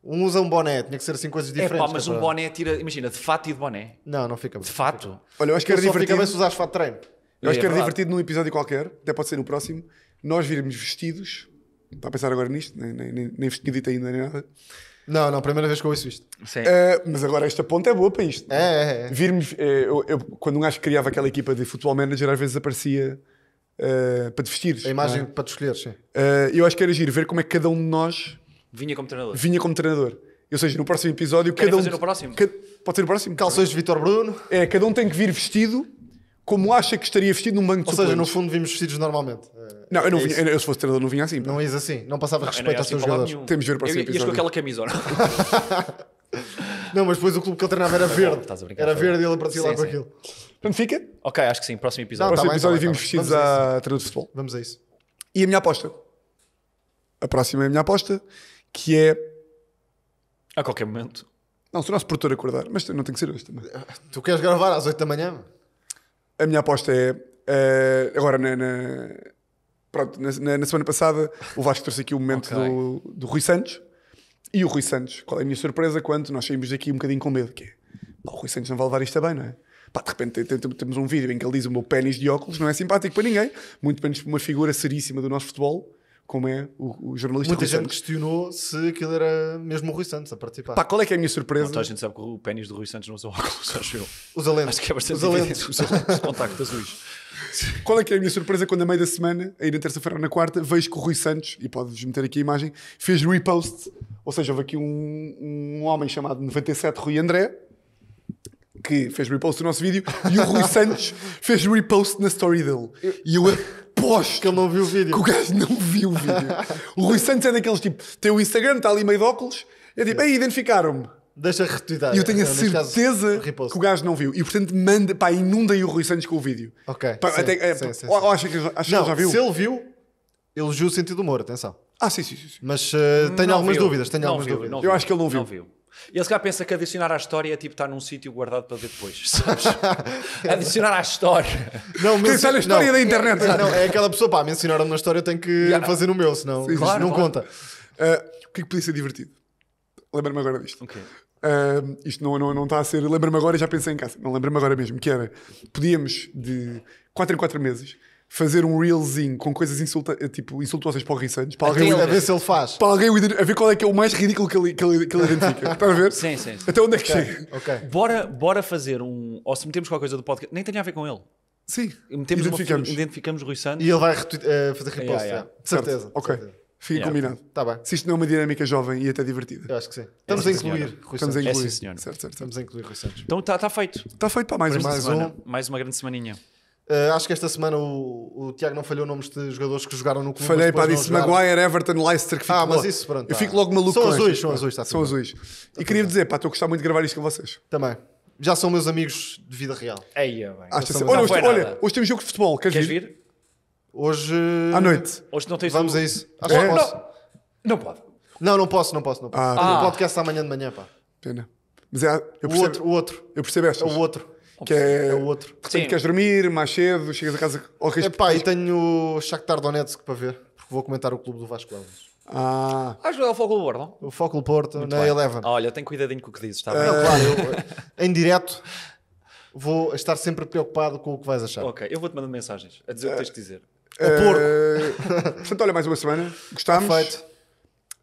Um usa um boné, tinha que ser assim coisas diferentes. É pá, mas um boné tira, imagina, de fato e de boné. Não, não fica bem. De fato. Olha, eu acho que era divertido. Fica bem se usares fato de treino. Eu acho é, que era verdade. divertido num episódio qualquer, até pode ser no próximo, nós virmos vestidos. Está a pensar agora nisto, nem, nem, nem vestidito ainda, nem nada. Não, não, primeira vez que eu ouço isto. Sim. Uh, mas agora esta ponta é boa para isto. É, é, é. Virmos, eh, eu, eu, quando um gajo criava aquela equipa de futebol manager, às vezes aparecia uh, para te vestir. A imagem é? para te escolheres, sim. Uh, eu acho que era giro ver como é que cada um de nós Vinha como treinador. Vinha como treinador. Ou seja, no próximo episódio, Querem cada um. no próximo? Cada, pode ser no próximo. Calções de Vitor Bruno. É, cada um tem que vir vestido como acha que estaria vestido num banco de Ou seja, no fundo vimos vestidos normalmente. Não, eu, não é vinha, eu se fosse treinador não vinha assim. não Não é ias assim, não passava não, respeito não aos assim seus jogadores. Nenhum. Temos de ver o próximo eu, episódio. Ias com aquela camisola. não, mas depois o clube que ele treinava era verde. estás a brincar, era verde e ele aparecia lá com aquilo. Portanto, fica? Ok, acho que sim, próximo episódio. Não, próximo tá, tá episódio vimos tá vestidos a, a treinador de futebol. Vamos a isso. E a minha aposta? A próxima é a minha aposta que é. A qualquer momento. Não, se o nosso produtor acordar, mas não tem que ser hoje também. Tu queres gravar às 8 da manhã? A minha aposta é. Eh, agora, na, na- pronto, na, na- semana passada, o Vasco trouxe aqui o momento do, do Rui Santos. E o Rui Santos, qual é a minha surpresa quando nós saímos daqui um bocadinho com medo? Que é, pá, o Rui Santos não vai levar isto a bem, não é? Pá, de repente tem- tem- temos um vídeo em que ele diz o meu pênis de óculos, não é simpático para ninguém, muito menos para uma figura seríssima do nosso futebol como é o, o jornalista Muita Rui gente Santos. questionou se aquilo era mesmo o Rui Santos a participar. Pá, qual é que é a minha surpresa? Não, toda a gente sabe que o pênis do Rui Santos não usa óculos, acho eu. Os lentes. Acho que é bastante os lentes. Usa lentes de azuis. Qual é que é a minha surpresa quando a meio da semana, aí na terça-feira ou na quarta, vejo que o Rui Santos, e podes meter aqui a imagem, fez repost, ou seja, houve aqui um, um homem chamado 97 Rui André, que fez repost do nosso vídeo, e o Rui Santos fez repost na story dele. E eu aposto que ele não viu o vídeo. Que o gajo não viu o vídeo. o Rui Santos é daqueles tipo, tem o Instagram, está ali meio de óculos, é tipo, aí identificaram-me. Deixa retweetar. E eu é. tenho a é, certeza caso, que o gajo não viu. E portanto, manda, pá, inundem o Rui Santos com o vídeo. Ok. Pá, sim, até, é, sim, sim, ou, ou acha que, acha não, que já viu? Se ele viu, elogiou o sentido do humor, atenção. Ah, sim, sim, sim. Mas uh, tenho não algumas viu. dúvidas. Tenho não algumas viu, dúvidas. eu acho que ele não viu. Não viu. Ele se calhar pensa que adicionar à história é tipo estar num sítio guardado para ver depois. Sabes? adicionar à história. Não, mencionar a história não, da internet. É, não, é aquela pessoa, pá, mencionaram na história, eu tenho que yeah. fazer o meu, senão Sim, claro, não conta. Uh, o que é que podia ser divertido? Lembra-me agora disto. Okay. Uh, isto não, não, não está a ser. Lembra-me agora, e já pensei em casa. Não lembra-me agora mesmo, que era. Podíamos, de 4 em 4 meses, fazer um reelzinho com coisas insulta tipo, insultuosas para o Rui Santos, para alguém, a ver se ele faz. Para alguém a ver qual é que é o mais ridículo que ele, que ele, que ele identifica. está a ver? Sim, sim, sim. Até onde é que okay. chega? ok Bora, bora fazer um. Ou se metemos qualquer coisa do podcast, nem tenha a ver com ele. Sim. Metemos identificamos. Uma, identificamos Rui Santos. E ele vai uh, fazer reposta Yeah, yeah. De certeza. Ok. certeza. Fica yeah, combinado. Tá bem. Se isto não é uma dinâmica jovem e até divertida. Eu acho que sim. É Estamos a incluir Rui Estamos Santos. a incluir. É certo, certo, certo. Estamos a incluir Rui Santos. Então está tá feito. Está feito para mais, mais, mais um. Mais uma grande semaninha. Uh, acho que esta semana o, o, Tiago não falhou nomes de jogadores que jogaram no clube. Falhei, pá, disse Maguire, Everton, Leicester. Que ah, mas isso, pronto. Eu fico tá. logo maluco São azuis, este, são azuis. Tá são azuis. E queria dizer, pá, estou a gostar muito de gravar isto com vocês. Também. Já são meus amigos de vida real. Aí, bem. Assim, olha, hoje, olha, hoje tem um jogo de futebol. Queres, Queres vir? Hoje... À noite. Hoje não tens... Vamos um... a isso. Acho é? que posso. Não, não pode. Não, não posso, não posso. Não posso. Ah, ah. O podcast amanhã de manhã, pá. Pena. Mas é, eu percebo, o outro, o outro. Eu percebo esta. É o outro. Que é, é o outro. Sim. Queres dormir mais cedo, chegas a casa ao risco. Epá, e tenho Shakhtar Donetsk para ver, porque vou comentar o clube do Vasco Alves. Ah, ah é o Fóculo Porto. O Fóculo Porto, Muito na bem. Eleven. Olha, tem tenho cuidadinho com o que dizes, está bem? Não, claro, eu, eh, em direto vou estar sempre preocupado com o que vais achar. Ok, eu vou-te mandando mensagens a dizer o que tens de dizer. O eh, Porto. Portanto, olha, mais uma semana. Gostámos. Perfeito.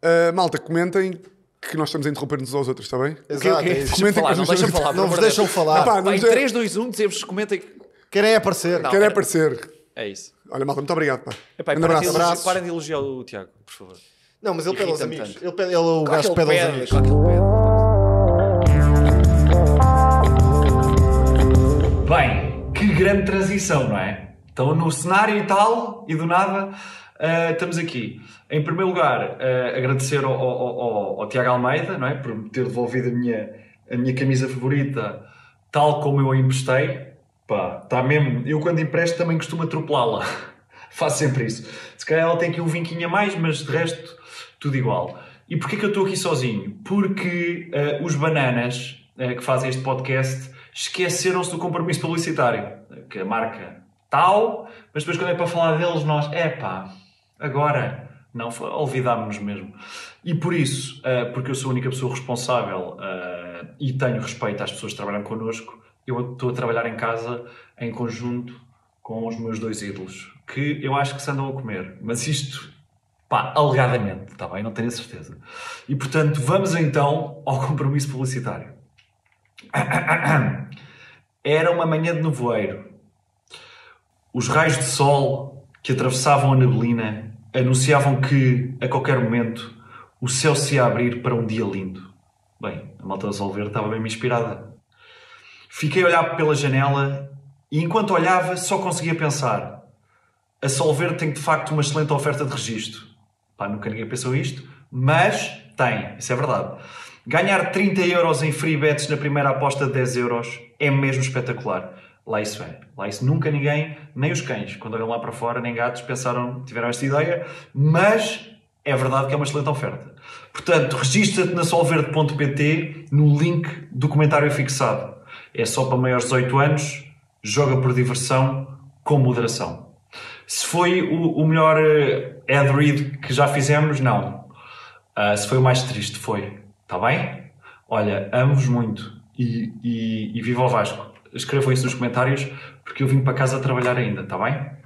Uh, malta, comentem, que nós estamos a interromper-nos aos outros, está bem? Exato, é okay, okay. comentem falar, não, falar, não vos deixam falar. em já... 3, 2, 1, dizemos, comentem. Querem aparecer. Não, Querem aparecer. É isso. Olha, malta, muito obrigado. Pá. Epá, é um abraço. Para Parem de elogiar o Tiago, por favor. Não, mas ele pede aos amigos. Ele, pede, ele o gajo pede aos amigos. Bem, que grande transição, não é? Estão no cenário e tal, e do nada. Uh, estamos aqui. Em primeiro lugar, uh, agradecer ao, ao, ao, ao, Tiago Almeida não é? por me ter devolvido a minha, a minha camisa favorita, tal como eu a emprestei. Pá, tá mesmo. Eu quando empresto também costumo atropelá-la. Faço sempre isso. Se calhar ela tem aqui um vinquinho a mais, mas de resto, tudo igual. E porquê que eu estou aqui sozinho? Porque uh, os bananas que fazem este podcast esqueceram-se do compromisso publicitário, que a marca tal, mas depois quando é para falar deles, nós, é pá, agora. Não, olvidámos-nos mesmo. E por isso, uh, porque eu sou a única pessoa responsável uh, e tenho respeito às pessoas que trabalham connosco, eu estou a trabalhar em casa em conjunto com os meus dois ídolos, que eu acho que se andam a comer, mas isto, pá, alegadamente, está bem? Não tenho a certeza. E portanto, vamos então ao compromisso publicitário. Era uma manhã de nevoeiro. Os raios de sol que atravessavam a neblina anunciavam que, a qualquer momento, o céu se ia abrir para um dia lindo. Bem, a malta Solver estava bem inspirada. Fiquei a olhar pela janela e, enquanto olhava, só conseguia pensar: a Solver tem de facto uma excelente oferta de registro. Pá, nunca ninguém pensou isto, mas tem, isso é verdade. Ganhar 30 euros em free bets na primeira aposta de 10 euros é mesmo espetacular. Lá isso é. Lá isso nunca ninguém, nem os cães, quando olham lá para fora, nem gatos, pensaram, tiveram esta ideia, mas é verdade que é uma excelente oferta. Portanto, registra-te na solverde.pt no link do comentário fixado. É só para maiores de 18 anos, joga por diversão, com moderação. Se foi o, o melhor eh, ad read que já fizemos, não. Uh, se foi o mais triste, foi. Está bem? Olha, amo-vos muito e, e, e viva o Vasco! escrevam isso nos comentários, porque eu vim para casa trabalhar ainda, está bem?